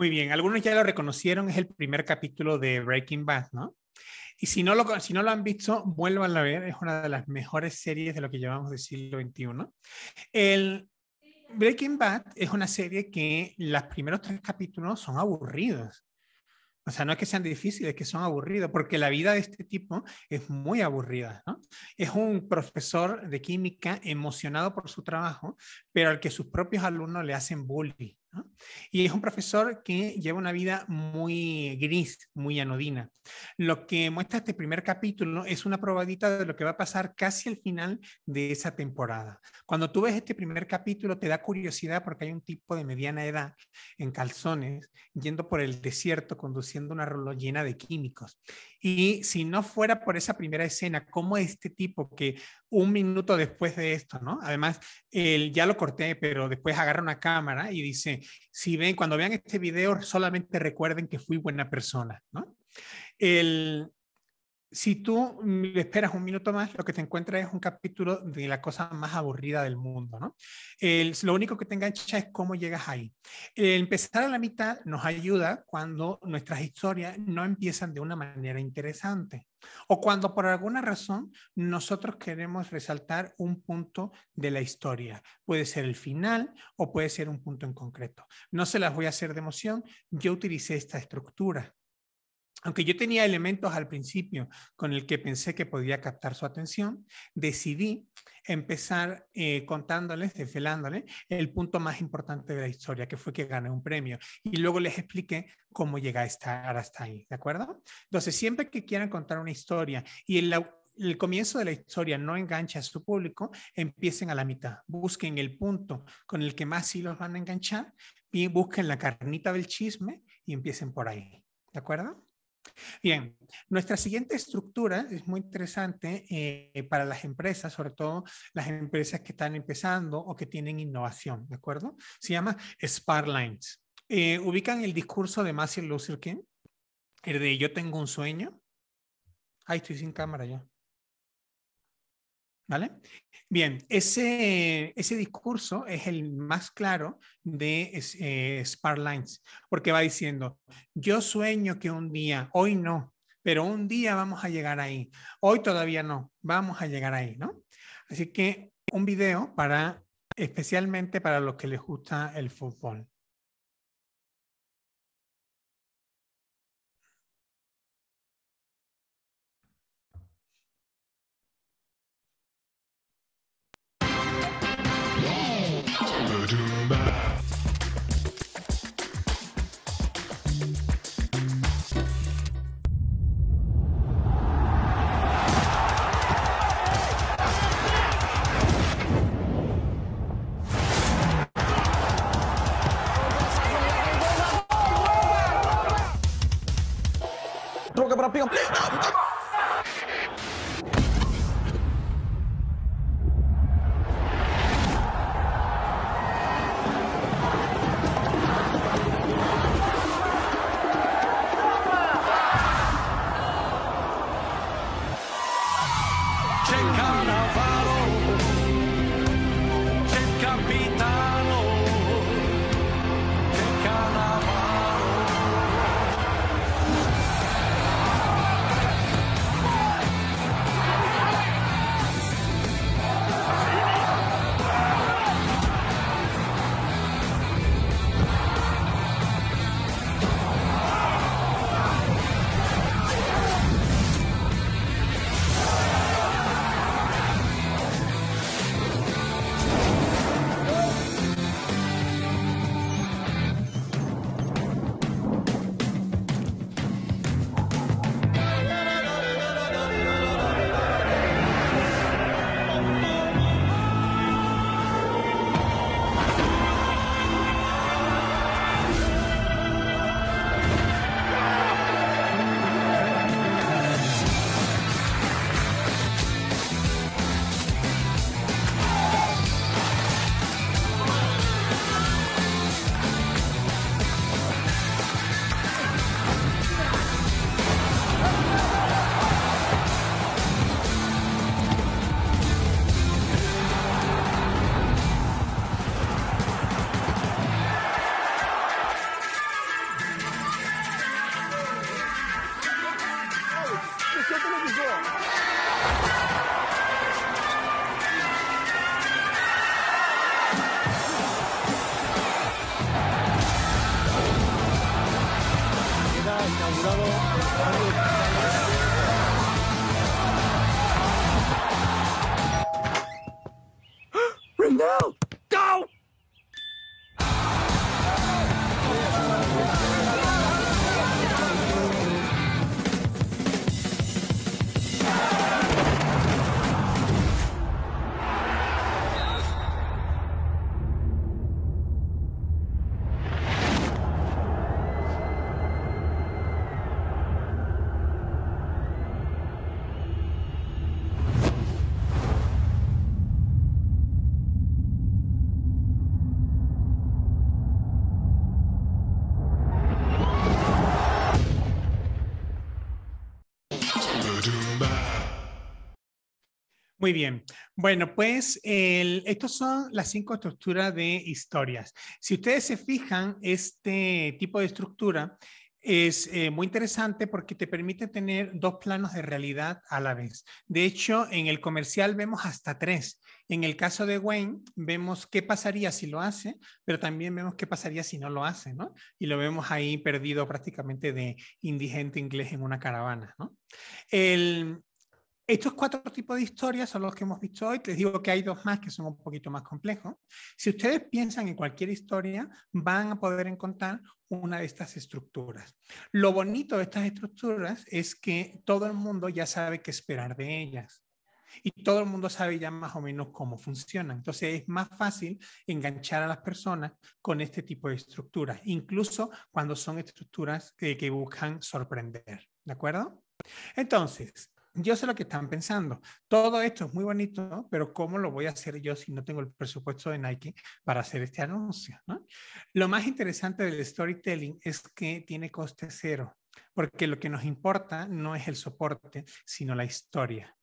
Muy bien, algunos ya lo reconocieron, es el primer capítulo de Breaking Bad, ¿no? Y si no, lo, si no lo han visto, vuelvan a ver, es una de las mejores series de lo que llevamos del siglo XXI. El Breaking Bad es una serie que los primeros tres capítulos son aburridos. O sea, no es que sean difíciles, es que son aburridos, porque la vida de este tipo es muy aburrida. ¿no? Es un profesor de química emocionado por su trabajo, pero al que sus propios alumnos le hacen bullying. Y es un profesor que lleva una vida muy gris, muy anodina. Lo que muestra este primer capítulo es una probadita de lo que va a pasar casi al final de esa temporada. Cuando tú ves este primer capítulo te da curiosidad porque hay un tipo de mediana edad en calzones yendo por el desierto conduciendo una rola llena de químicos. Y si no fuera por esa primera escena, como este tipo que un minuto después de esto, ¿no? Además, él ya lo corté, pero después agarra una cámara y dice, si ven, cuando vean este video, solamente recuerden que fui buena persona, ¿no? El, si tú esperas un minuto más, lo que te encuentras es un capítulo de la cosa más aburrida del mundo, ¿no? lo único que te engancha es cómo llegas ahí. empezar a la mitad nos ayuda cuando nuestras historias no empiezan de una manera interesante o cuando por alguna razón nosotros queremos resaltar un punto de la historia. Puede ser el final o puede ser un punto en concreto. No se las voy a hacer de emoción, yo utilicé esta estructura aunque yo tenía elementos al principio con el que pensé que podía captar su atención, decidí empezar eh, contándoles, desvelándoles el punto más importante de la historia, que fue que gané un premio. Y luego les expliqué cómo llegué a estar hasta ahí, ¿de acuerdo? Entonces, siempre que quieran contar una historia y el, el comienzo de la historia no engancha a su público, empiecen a la mitad. Busquen el punto con el que más sí los van a enganchar y busquen la carnita del chisme y empiecen por ahí. ¿De acuerdo? Bien, nuestra siguiente estructura es muy interesante eh, para las empresas, sobre todo las empresas que están empezando o que tienen innovación, ¿de acuerdo? Se llama Sparlines. Eh, ubican el discurso de Martin Luther King, el de yo tengo un sueño. Ay, estoy sin cámara ya. ¿Vale? Bien, ese, discurso es el más claro de eh, Sparlines, porque va diciendo, yo sueño que un día, hoy no, pero un día vamos a llegar ahí, hoy todavía no, vamos a llegar ahí, ¿no? Así que un video para, especialmente para los que les gusta el fútbol. Não, não, não. down. Muy bien. Bueno, pues estos son las cinco estructuras de historias. Si ustedes se fijan, este tipo de estructura es eh, muy interesante porque te permite tener dos planos de realidad a la vez. De hecho, en el comercial vemos hasta tres. En el caso de Wayne, vemos qué pasaría si lo hace, pero también vemos qué pasaría si no lo hace, ¿no? Y lo vemos ahí perdido prácticamente de indigente inglés en una caravana, ¿no? El, estos cuatro tipos de historias son los que hemos visto hoy. Les digo que hay dos más que son un poquito más complejos. Si ustedes piensan en cualquier historia, van a poder encontrar una de estas estructuras. Lo bonito de estas estructuras es que todo el mundo ya sabe qué esperar de ellas y todo el mundo sabe ya más o menos cómo funcionan. Entonces es más fácil enganchar a las personas con este tipo de estructuras, incluso cuando son estructuras eh, que buscan sorprender. ¿De acuerdo? Entonces, yo sé lo que están pensando. Todo esto es muy bonito, pero ¿cómo lo voy a hacer yo si no tengo el presupuesto de Nike para hacer este anuncio? Lo más interesante del storytelling es que tiene coste cero, porque lo que nos importa no es el soporte, sino la historia.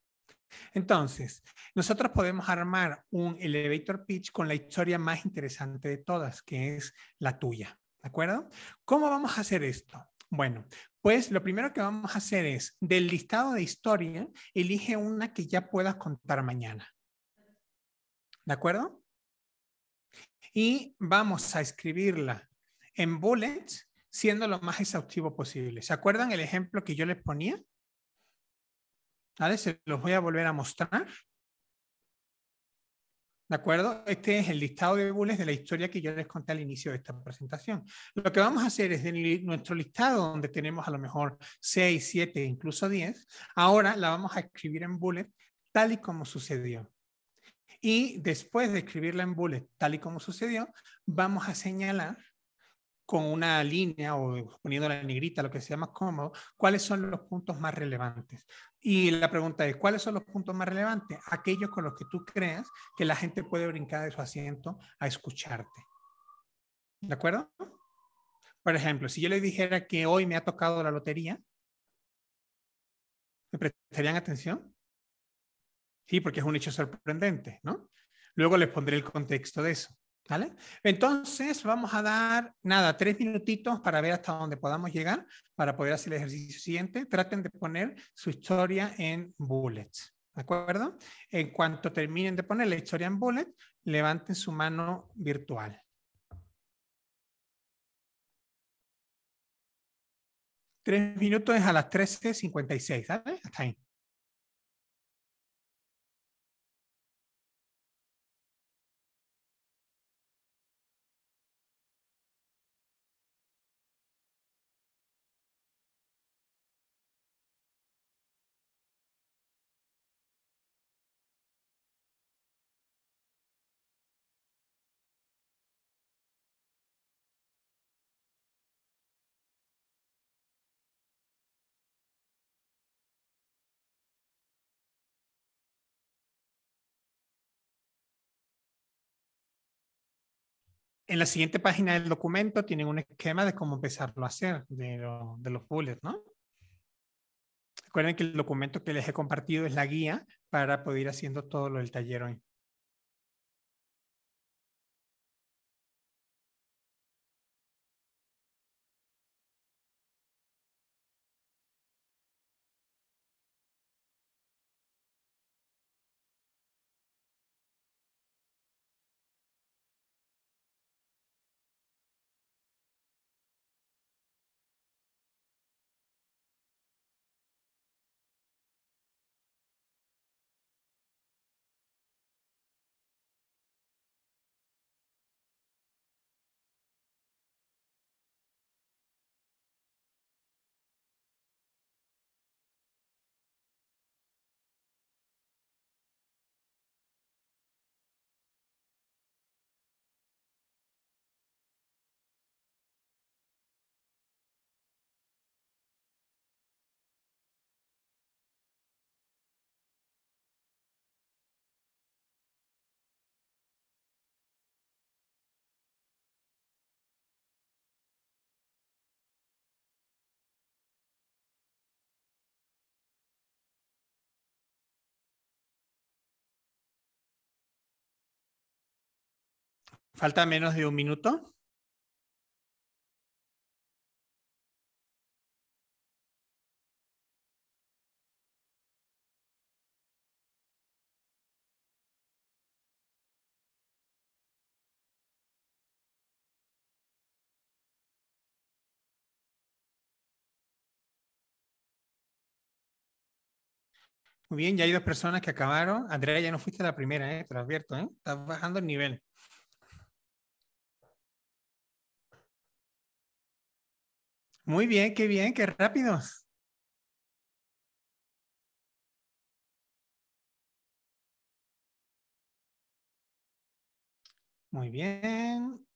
Entonces, nosotros podemos armar un elevator pitch con la historia más interesante de todas, que es la tuya. ¿De acuerdo? ¿Cómo vamos a hacer esto? Bueno, pues lo primero que vamos a hacer es, del listado de historia, elige una que ya puedas contar mañana. ¿De acuerdo? Y vamos a escribirla en bullets, siendo lo más exhaustivo posible. ¿Se acuerdan el ejemplo que yo les ponía? ¿Vale? Se los voy a volver a mostrar. ¿De acuerdo? Este es el listado de bullets de la historia que yo les conté al inicio de esta presentación. Lo que vamos a hacer es de nuestro listado, donde tenemos a lo mejor 6, 7, incluso 10, ahora la vamos a escribir en bullet tal y como sucedió. Y después de escribirla en bullet tal y como sucedió, vamos a señalar con una línea o poniendo la negrita, lo que sea más cómodo, cuáles son los puntos más relevantes. Y la pregunta es, ¿cuáles son los puntos más relevantes? Aquellos con los que tú creas que la gente puede brincar de su asiento a escucharte. ¿De acuerdo? Por ejemplo, si yo les dijera que hoy me ha tocado la lotería, ¿me prestarían atención? Sí, porque es un hecho sorprendente, ¿no? Luego les pondré el contexto de eso. ¿Vale? Entonces vamos a dar, nada, tres minutitos para ver hasta dónde podamos llegar, para poder hacer el ejercicio siguiente. Traten de poner su historia en bullets, ¿de acuerdo? En cuanto terminen de poner la historia en bullets, levanten su mano virtual. Tres minutos es a las 13.56, ¿vale? Hasta ahí. en la siguiente página del documento tienen un esquema de cómo empezarlo a hacer, de, los bullets, ¿no? Recuerden que el documento que les he compartido es la guía para poder ir haciendo todo lo del taller hoy. Falta menos de un minuto. Muy bien, ya hay dos personas que acabaron. Andrea, ya no fuiste la primera, ¿eh? te lo advierto, ¿eh? estás bajando el nivel. Muy bien, qué bien, qué rápidos. Muy bien.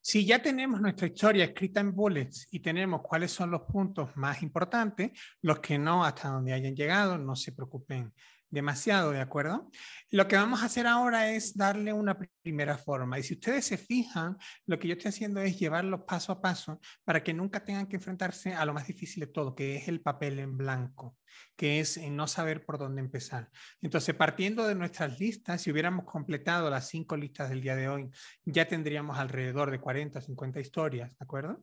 Si ya tenemos nuestra historia escrita en bullets y tenemos cuáles son los puntos más importantes, los que no, hasta donde hayan llegado, no se preocupen demasiado, ¿de acuerdo? Lo que vamos a hacer ahora es darle una primera forma. Y si ustedes se fijan, lo que yo estoy haciendo es llevarlo paso a paso para que nunca tengan que enfrentarse a lo más difícil de todo, que es el papel en blanco que es no saber por dónde empezar. Entonces, partiendo de nuestras listas, si hubiéramos completado las cinco listas del día de hoy, ya tendríamos alrededor de 40 o 50 historias, ¿de acuerdo?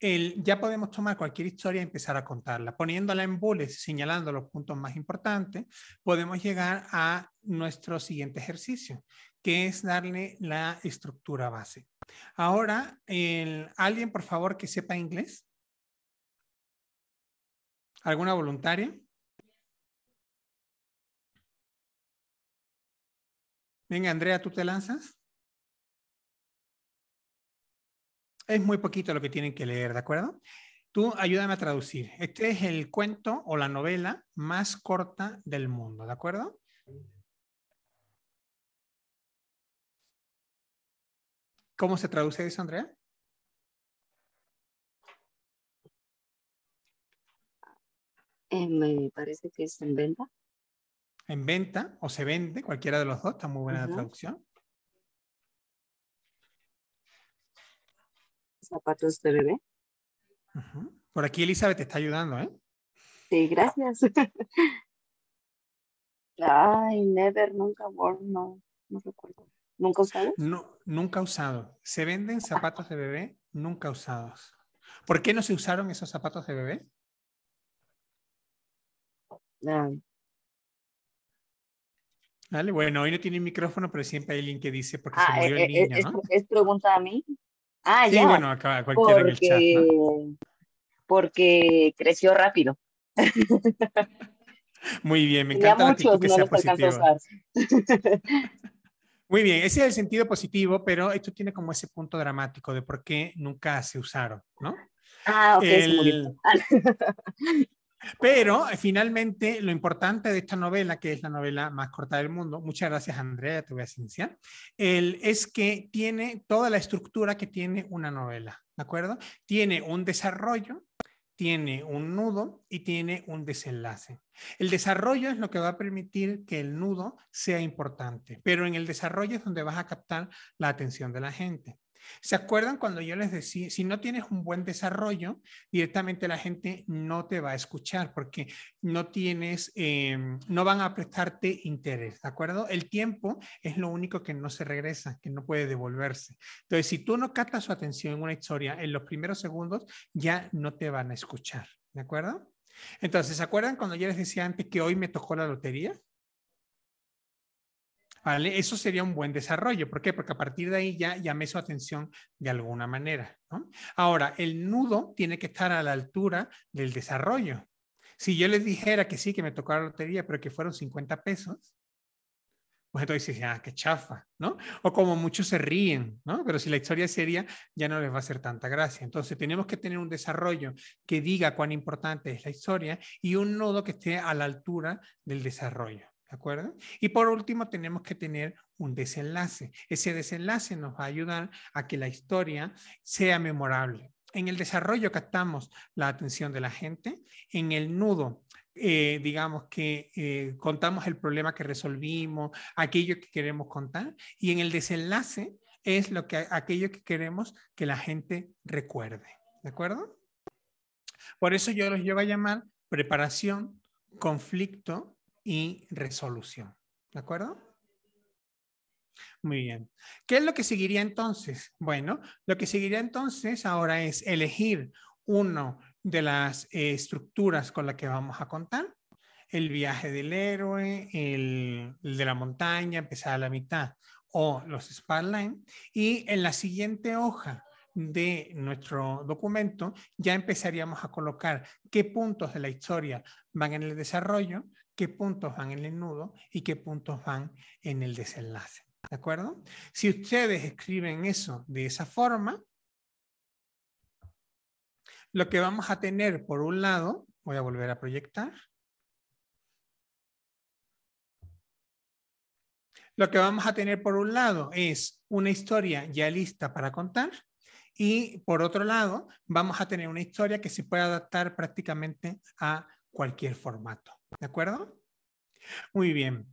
ya podemos tomar cualquier historia y empezar a contarla. Poniéndola en bullets, señalando los puntos más importantes, podemos llegar a nuestro siguiente ejercicio, que es darle la estructura base. Ahora, alguien, por favor, que sepa inglés. ¿Alguna voluntaria? Venga, Andrea, ¿tú te lanzas? Es muy poquito lo que tienen que leer, ¿de acuerdo? Tú ayúdame a traducir. Este es el cuento o la novela más corta del mundo, ¿de acuerdo? ¿Cómo se traduce eso, Andrea? Eh, me parece que es en venta en venta o se vende, cualquiera de los dos, está muy buena la traducción. Zapatos de bebé. Por aquí Elizabeth te está ayudando, ¿eh? Sí, gracias. <laughs> Ay, never, nunca worn, no, no recuerdo. ¿Nunca usado? No, nunca usado. Se venden zapatos de bebé nunca usados. ¿Por qué no se usaron esos zapatos de bebé? Ah bueno, hoy no tiene micrófono, pero siempre hay alguien que dice porque se ah, murió eh, el eh, niño, es, ¿no? es, pregunta a mí? Ah, sí, bueno, acá cualquiera en el chat. Porque creció rápido. <laughs> Muy bien, me encanta muchos, que sea Muy bien, ese es el sentido positivo, pero esto tiene como ese punto dramático de por qué nunca se usaron, ¿no? Ah, ok. El... Ah, <laughs> Pero eh, finalmente lo importante de esta novela, que es la novela más corta del mundo, muchas gracias Andrea, te voy a silenciar, es que tiene toda la estructura que tiene una novela, ¿de acuerdo? Tiene un desarrollo, tiene un nudo y tiene un desenlace. El desarrollo es lo que va a permitir que el nudo sea importante, pero en el desarrollo es donde vas a captar la atención de la gente. ¿Se acuerdan cuando yo les decía, si no tienes un buen desarrollo, directamente la gente no te va a escuchar porque no tienes, em, no van a prestarte interés, ¿de acuerdo? El tiempo es lo único que no se regresa, que no puede devolverse. Entonces, si tú no captas su atención en una historia en los primeros segundos, ya no te van a escuchar, ¿de acuerdo? Entonces, ¿se acuerdan cuando yo les decía antes que hoy me tocó la lotería? Eso sería un buen desarrollo. ¿Por qué? Porque a partir de ahí ya llamé su atención de alguna manera. Ahora, el nudo tiene que estar a la altura del desarrollo. Si yo les dijera que sí, que me tocó la lotería, pero que fueron 50 pesos, pues entonces dicen, ah, qué chafa, ¿no? O como muchos se ríen, ¿no? Pero si la historia es seria, ya no les va a hacer tanta gracia. Entonces tenemos que tener un desarrollo que diga cuán importante es la historia y un nudo que esté a la altura del desarrollo. ¿De acuerdo? Y por último, tenemos que tener un desenlace. Ese desenlace nos va a ayudar a que la historia sea memorable. En el desarrollo captamos la atención de la gente, en el nudo eh, digamos que eh, contamos el problema que resolvimos, aquello que queremos contar, y en el desenlace es lo que, aquello que queremos que la gente recuerde. ¿De acuerdo? Por eso yo los llevo a llamar preparación, conflicto, y resolución. ¿De acuerdo? Muy bien. ¿Qué es lo que seguiría entonces? Bueno, lo que seguiría entonces ahora es elegir uno de las eh, estructuras con las que vamos a contar. El viaje del héroe, el, de la montaña, empezar a la mitad, o los spotlight. Y en la siguiente hoja, de nuestro documento, ya empezaríamos a colocar qué puntos de la historia van en el desarrollo, qué puntos van en el nudo y qué puntos van en el desenlace. ¿De acuerdo? Si ustedes escriben eso de esa forma, lo que vamos a tener por un lado, voy a volver a proyectar, lo que vamos a tener por un lado es una historia ya lista para contar y por otro lado vamos a tener una historia que se puede adaptar prácticamente a cualquier formato. ¿De acuerdo? Muy bien.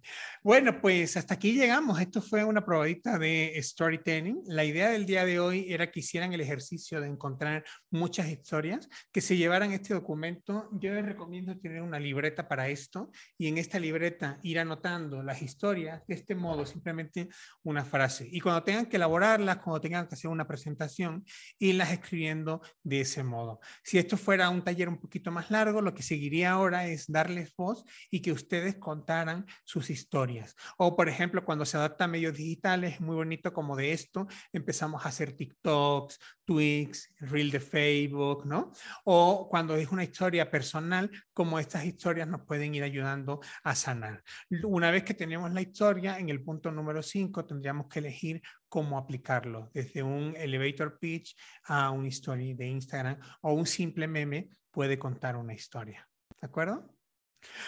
Bueno, pues hasta aquí llegamos. Esto fue una probadita de storytelling. La idea del día de hoy era que hicieran el ejercicio de encontrar muchas historias, que se llevaran este documento. Yo les recomiendo tener una libreta para esto y en esta libreta ir anotando las historias de este modo, simplemente una frase. Y cuando tengan que elaborarlas, cuando tengan que hacer una presentación, irlas escribiendo de ese modo. Si esto fuera un taller un poquito más largo, lo que seguiría ahora es darles voz y que ustedes con contaran sus historias. O por ejemplo, cuando se adapta a medios digitales, muy bonito como de esto, empezamos a hacer TikToks, Twix, Reel de Facebook, ¿no? O cuando es una historia personal, como estas historias nos pueden ir ayudando a sanar. Una vez que tenemos la historia, en el punto número 5 tendríamos que elegir cómo aplicarlo, desde un elevator pitch a un story de Instagram o un simple meme puede contar una historia. ¿De acuerdo?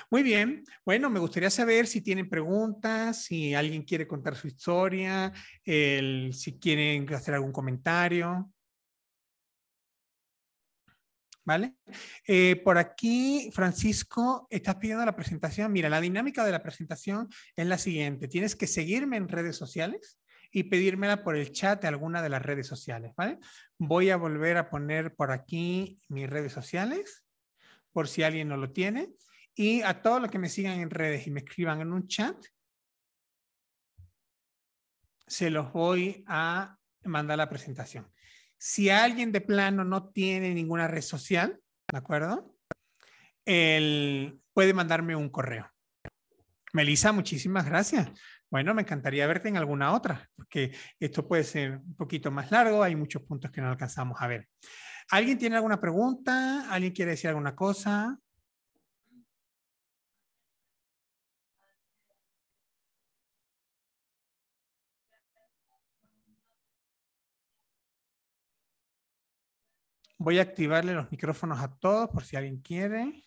Muy bien, bueno, me gustaría saber si tienen preguntas, si alguien quiere contar su historia, si quieren hacer algún comentario. ¿Vale? Eh, por aquí, Francisco, estás pidiendo la presentación. Mira, la dinámica de la presentación es la siguiente. Tienes que seguirme en redes sociales y pedírmela por el chat de alguna de las redes sociales, ¿vale? Voy a volver a poner por aquí mis redes sociales, por si alguien no lo tiene. Y a todos los que me sigan en redes y me escriban en un chat, se los voy a mandar la presentación. Si alguien de plano no tiene ninguna red social, ¿de acuerdo? puede mandarme un correo. Melissa, muchísimas gracias. Bueno, me encantaría verte en alguna otra, porque esto puede ser un poquito más largo, hay muchos puntos que no alcanzamos a ver. ¿Alguien tiene alguna pregunta? ¿Alguien quiere decir alguna cosa? Voy a activarle los micrófonos a todos por si alguien quiere.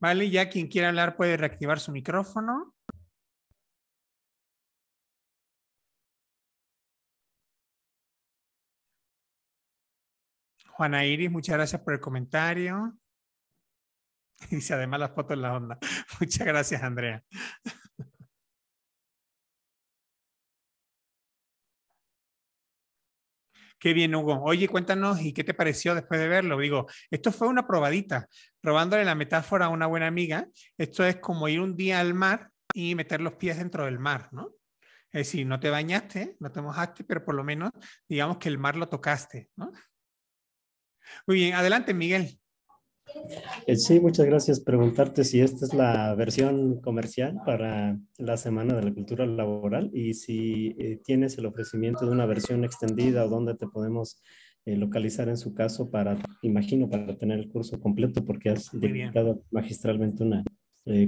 Vale, ya quien quiera hablar puede reactivar su micrófono. Juana Iris, muchas gracias por el comentario. Dice <laughs> además las fotos en la onda. <laughs> Muchas gracias, Andrea. <laughs> Qué bien, Hugo. Oye, cuéntanos, ¿y qué te pareció después de verlo? Digo, esto fue una probadita, robándole la metáfora a una buena amiga. Esto es como ir un día al mar y meter los pies dentro del mar, ¿no? Es decir, no te bañaste, no te mojaste, pero por lo menos digamos que el mar lo tocaste, ¿no? Muy bien, adelante Miguel. Eh, sí, muchas gracias. Preguntarte si esta es la versión comercial para la Semana de la Cultura Laboral y si eh, tienes el ofrecimiento de una versión extendida o dónde te podemos eh, localizar en su caso para, imagino, para tener el curso completo porque has dedicado magistralmente una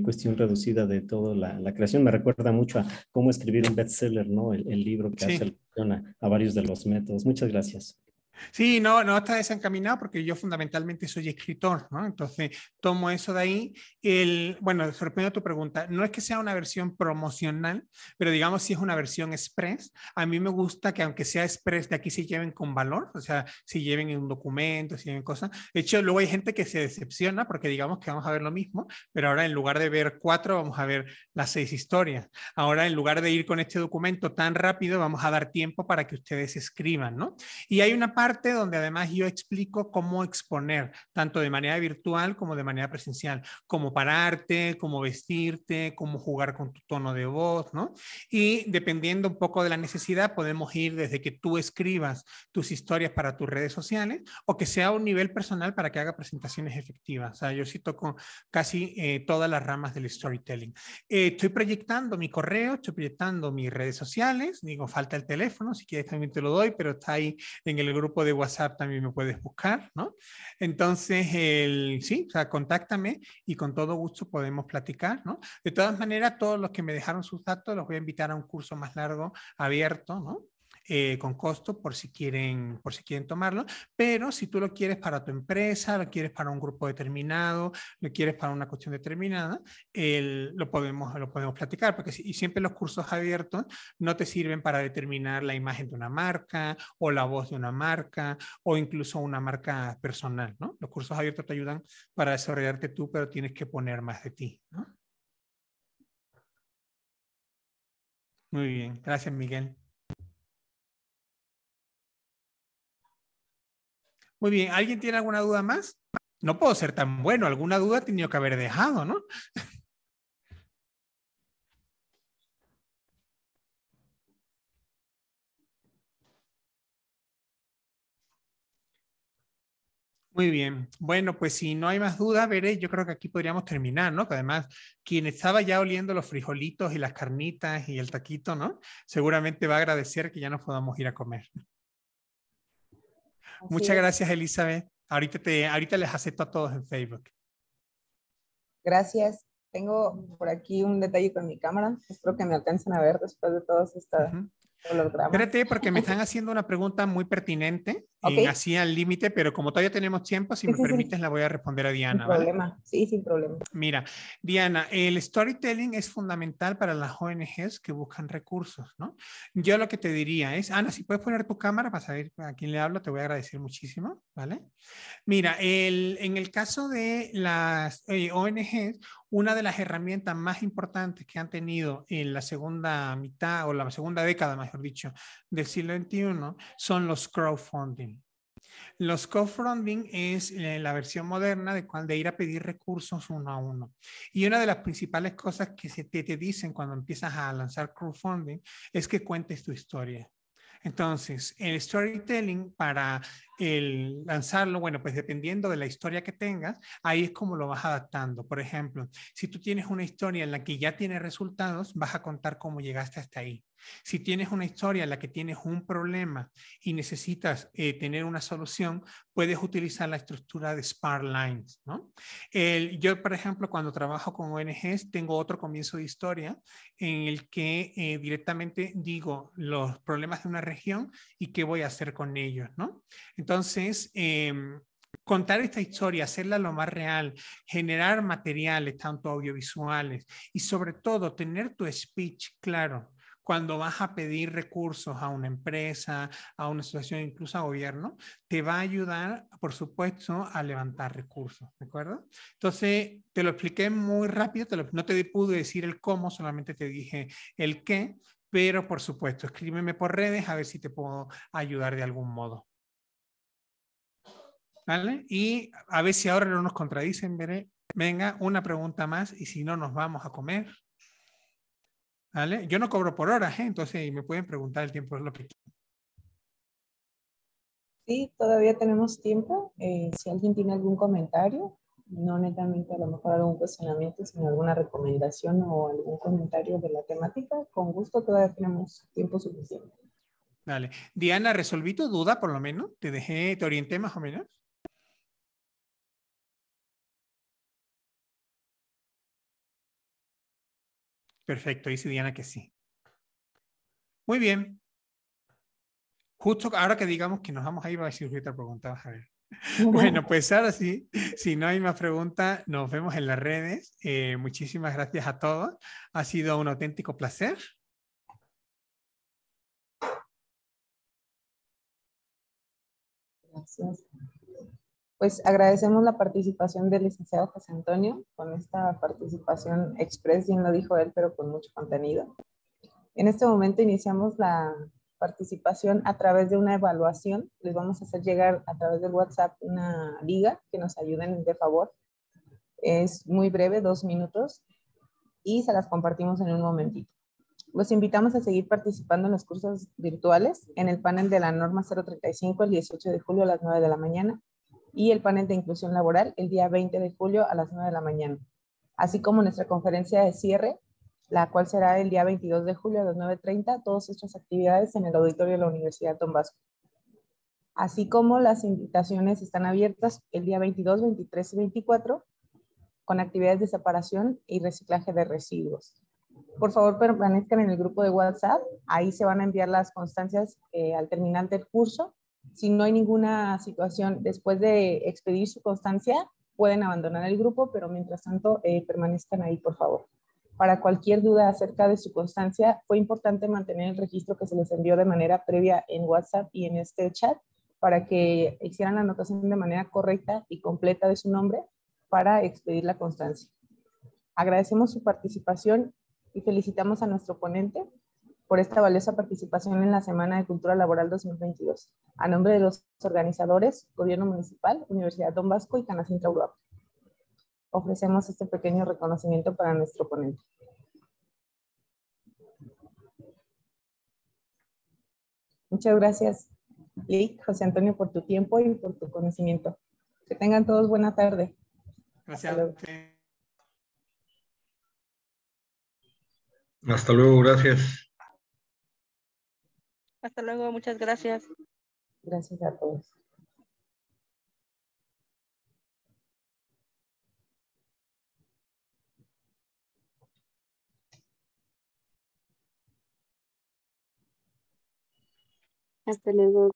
cuestión reducida de toda la, creación. Me recuerda mucho a cómo escribir un bestseller, ¿no? El, libro que hace la a varios de los métodos. Muchas gracias. Sí, no, no está desencaminado porque yo fundamentalmente soy escritor, ¿no? Entonces tomo eso de ahí. El, bueno, sorprendo tu pregunta. No es que sea una versión promocional, pero digamos si es una versión express. A mí me gusta que aunque sea express, de aquí se lleven con valor, o sea, si lleven un documento, si lleven cosas. De hecho, luego hay gente que se decepciona porque digamos que vamos a ver lo mismo, pero ahora en lugar de ver cuatro, vamos a ver las seis historias. Ahora en lugar de ir con este documento tan rápido, vamos a dar tiempo para que ustedes escriban, ¿no? Y hay una parte donde además yo explico cómo exponer, tanto de manera virtual como de manera presencial, cómo pararte, cómo vestirte, cómo jugar con tu tono de voz, ¿no? Y dependiendo un poco de la necesidad, podemos ir desde que tú escribas tus historias para tus redes sociales o que sea a un nivel personal para que haga presentaciones efectivas. O sea, yo sí toco casi eh, todas las ramas del storytelling. Eh, estoy proyectando mi correo, estoy proyectando mis redes sociales, digo, falta el teléfono, si quieres también te lo doy, pero está ahí en el grupo de WhatsApp también me puedes buscar, ¿no? Entonces, sí, o sea, contáctame y con todo gusto podemos platicar, ¿no? De todas maneras, todos los que me dejaron sus datos los voy a invitar a un curso más largo, abierto, ¿no? Eh, con costo por si, quieren, por si quieren tomarlo, pero si tú lo quieres para tu empresa, lo quieres para un grupo determinado, lo quieres para una cuestión determinada, el, lo, podemos, lo podemos platicar, porque si, y siempre los cursos abiertos no te sirven para determinar la imagen de una marca o la voz de una marca o incluso una marca personal, ¿no? Los cursos abiertos te ayudan para desarrollarte tú, pero tienes que poner más de ti, Muy bien, gracias Miguel. Muy bien, ¿alguien tiene alguna duda más? No puedo ser tan bueno, alguna duda tenía tenido que haber dejado, ¿no? Muy bien. Bueno, pues si no hay más dudas, veré, yo creo que aquí podríamos terminar, ¿no? Que además, quien estaba ya oliendo los frijolitos y las carnitas y el taquito, ¿no? Seguramente va a agradecer que ya nos podamos ir a comer. Muchas gracias, Elizabeth. Ahorita, te, ahorita les acepto a todos en Facebook. Gracias. Tengo por aquí un detalle con mi cámara. Espero que me alcancen a ver después de todos estos uh Espérate, porque me <laughs> están haciendo una pregunta muy pertinente así al límite, pero como todavía tenemos tiempo, si me permites, la voy a responder a Diana. Sin problema, sí, sin problema. Mira, Diana, el storytelling es fundamental para las ONGs que buscan recursos, ¿no? Yo lo que te diría es, Ana, si puedes poner tu cámara para saber a quién le hablo, te voy a agradecer muchísimo, ¿vale? Mira, en el caso de las ONGs, una de las herramientas más importantes que han tenido en la segunda mitad o la segunda década, mejor dicho, del siglo XXI son los crowdfunding. Los crowdfunding es eh, la versión moderna de, ir a pedir recursos uno a uno. Y una de las principales cosas que se te, te dicen cuando empiezas a lanzar crowdfunding es que cuentes tu historia. Entonces, el storytelling para el lanzarlo, bueno, pues dependiendo de la historia que tengas, ahí es como lo vas adaptando. Por ejemplo, si tú tienes una historia en la que ya tienes resultados, vas a contar cómo llegaste hasta ahí. Si tienes una historia en la que tienes un problema y necesitas eh, tener una solución, puedes utilizar la estructura de sparlines. ¿no? yo, por ejemplo, cuando trabajo con ONGs, tengo otro comienzo de historia en el que eh, directamente digo los problemas de una región y qué voy a hacer con ellos. ¿no? Entonces, entonces, em, contar esta historia, hacerla lo más real, generar materiales, tanto audiovisuales, y sobre todo tener tu speech claro cuando vas a pedir recursos a una empresa, a una asociación, incluso a gobierno, te va a ayudar, por supuesto, a levantar recursos, ¿de acuerdo? Entonces, te lo expliqué muy rápido, no te pude decir el cómo, solamente te dije el qué, pero por supuesto, escríbeme por redes a ver si te puedo ayudar de algún modo. Y a ver si ahora no nos contradicen, veré. Venga, una pregunta más y si no nos vamos a comer. ¿Vale? Yo no cobro por horas, ¿eh? entonces me pueden preguntar el tiempo. Lo que... Sí, todavía tenemos tiempo. Eh, si alguien tiene algún comentario, no netamente a lo mejor algún cuestionamiento, sino alguna recomendación o algún comentario de la temática, con gusto todavía tenemos tiempo suficiente. Dale, Diana, ¿resolví tu duda por lo menos? ¿Te dejé, te orienté más o menos? Perfecto, dice Diana que sí. Muy bien. Justo ahora que digamos que nos vamos a ir, va a decir otra pregunta, Bueno, pues ahora sí, si no hay más preguntas, nos vemos en las redes. Eh, muchísimas gracias a todos. Ha sido un auténtico placer. Gracias. Pues agradecemos la participación del licenciado José Antonio con esta participación express, bien lo dijo él, pero con mucho contenido. En este momento iniciamos la participación a través de una evaluación. Les vamos a hacer llegar a través del WhatsApp una liga que nos ayuden de favor. Es muy breve, dos minutos, y se las compartimos en un momentito. Los invitamos a seguir participando en los cursos virtuales en el panel de la norma 035 el 18 de julio a las 9 de la mañana y el panel de inclusión laboral el día 20 de julio a las 9 de la mañana, así como nuestra conferencia de cierre, la cual será el día 22 de julio a las 9.30, todas estas actividades en el auditorio de la Universidad Don Vasco. Así como las invitaciones están abiertas el día 22, 23 y 24 con actividades de separación y reciclaje de residuos. Por favor, permanezcan en el grupo de WhatsApp. Ahí se van a enviar las constancias eh, al terminal del curso si no hay ninguna situación después de expedir su constancia, pueden abandonar el grupo, pero mientras tanto eh, permanezcan ahí, por favor. Para cualquier duda acerca de su constancia, fue importante mantener el registro que se les envió de manera previa en WhatsApp y en este chat para que hicieran la anotación de manera correcta y completa de su nombre para expedir la constancia. Agradecemos su participación y felicitamos a nuestro ponente, por esta valiosa participación en la Semana de Cultura Laboral 2022, a nombre de los organizadores, Gobierno Municipal, Universidad Don Vasco y Canacintra Europa. Ofrecemos este pequeño reconocimiento para nuestro ponente. Muchas gracias, Lick, José Antonio, por tu tiempo y por tu conocimiento. Que tengan todos buena tarde. Gracias. Hasta luego gracias. Hasta luego, muchas gracias. Gracias a todos. Hasta luego.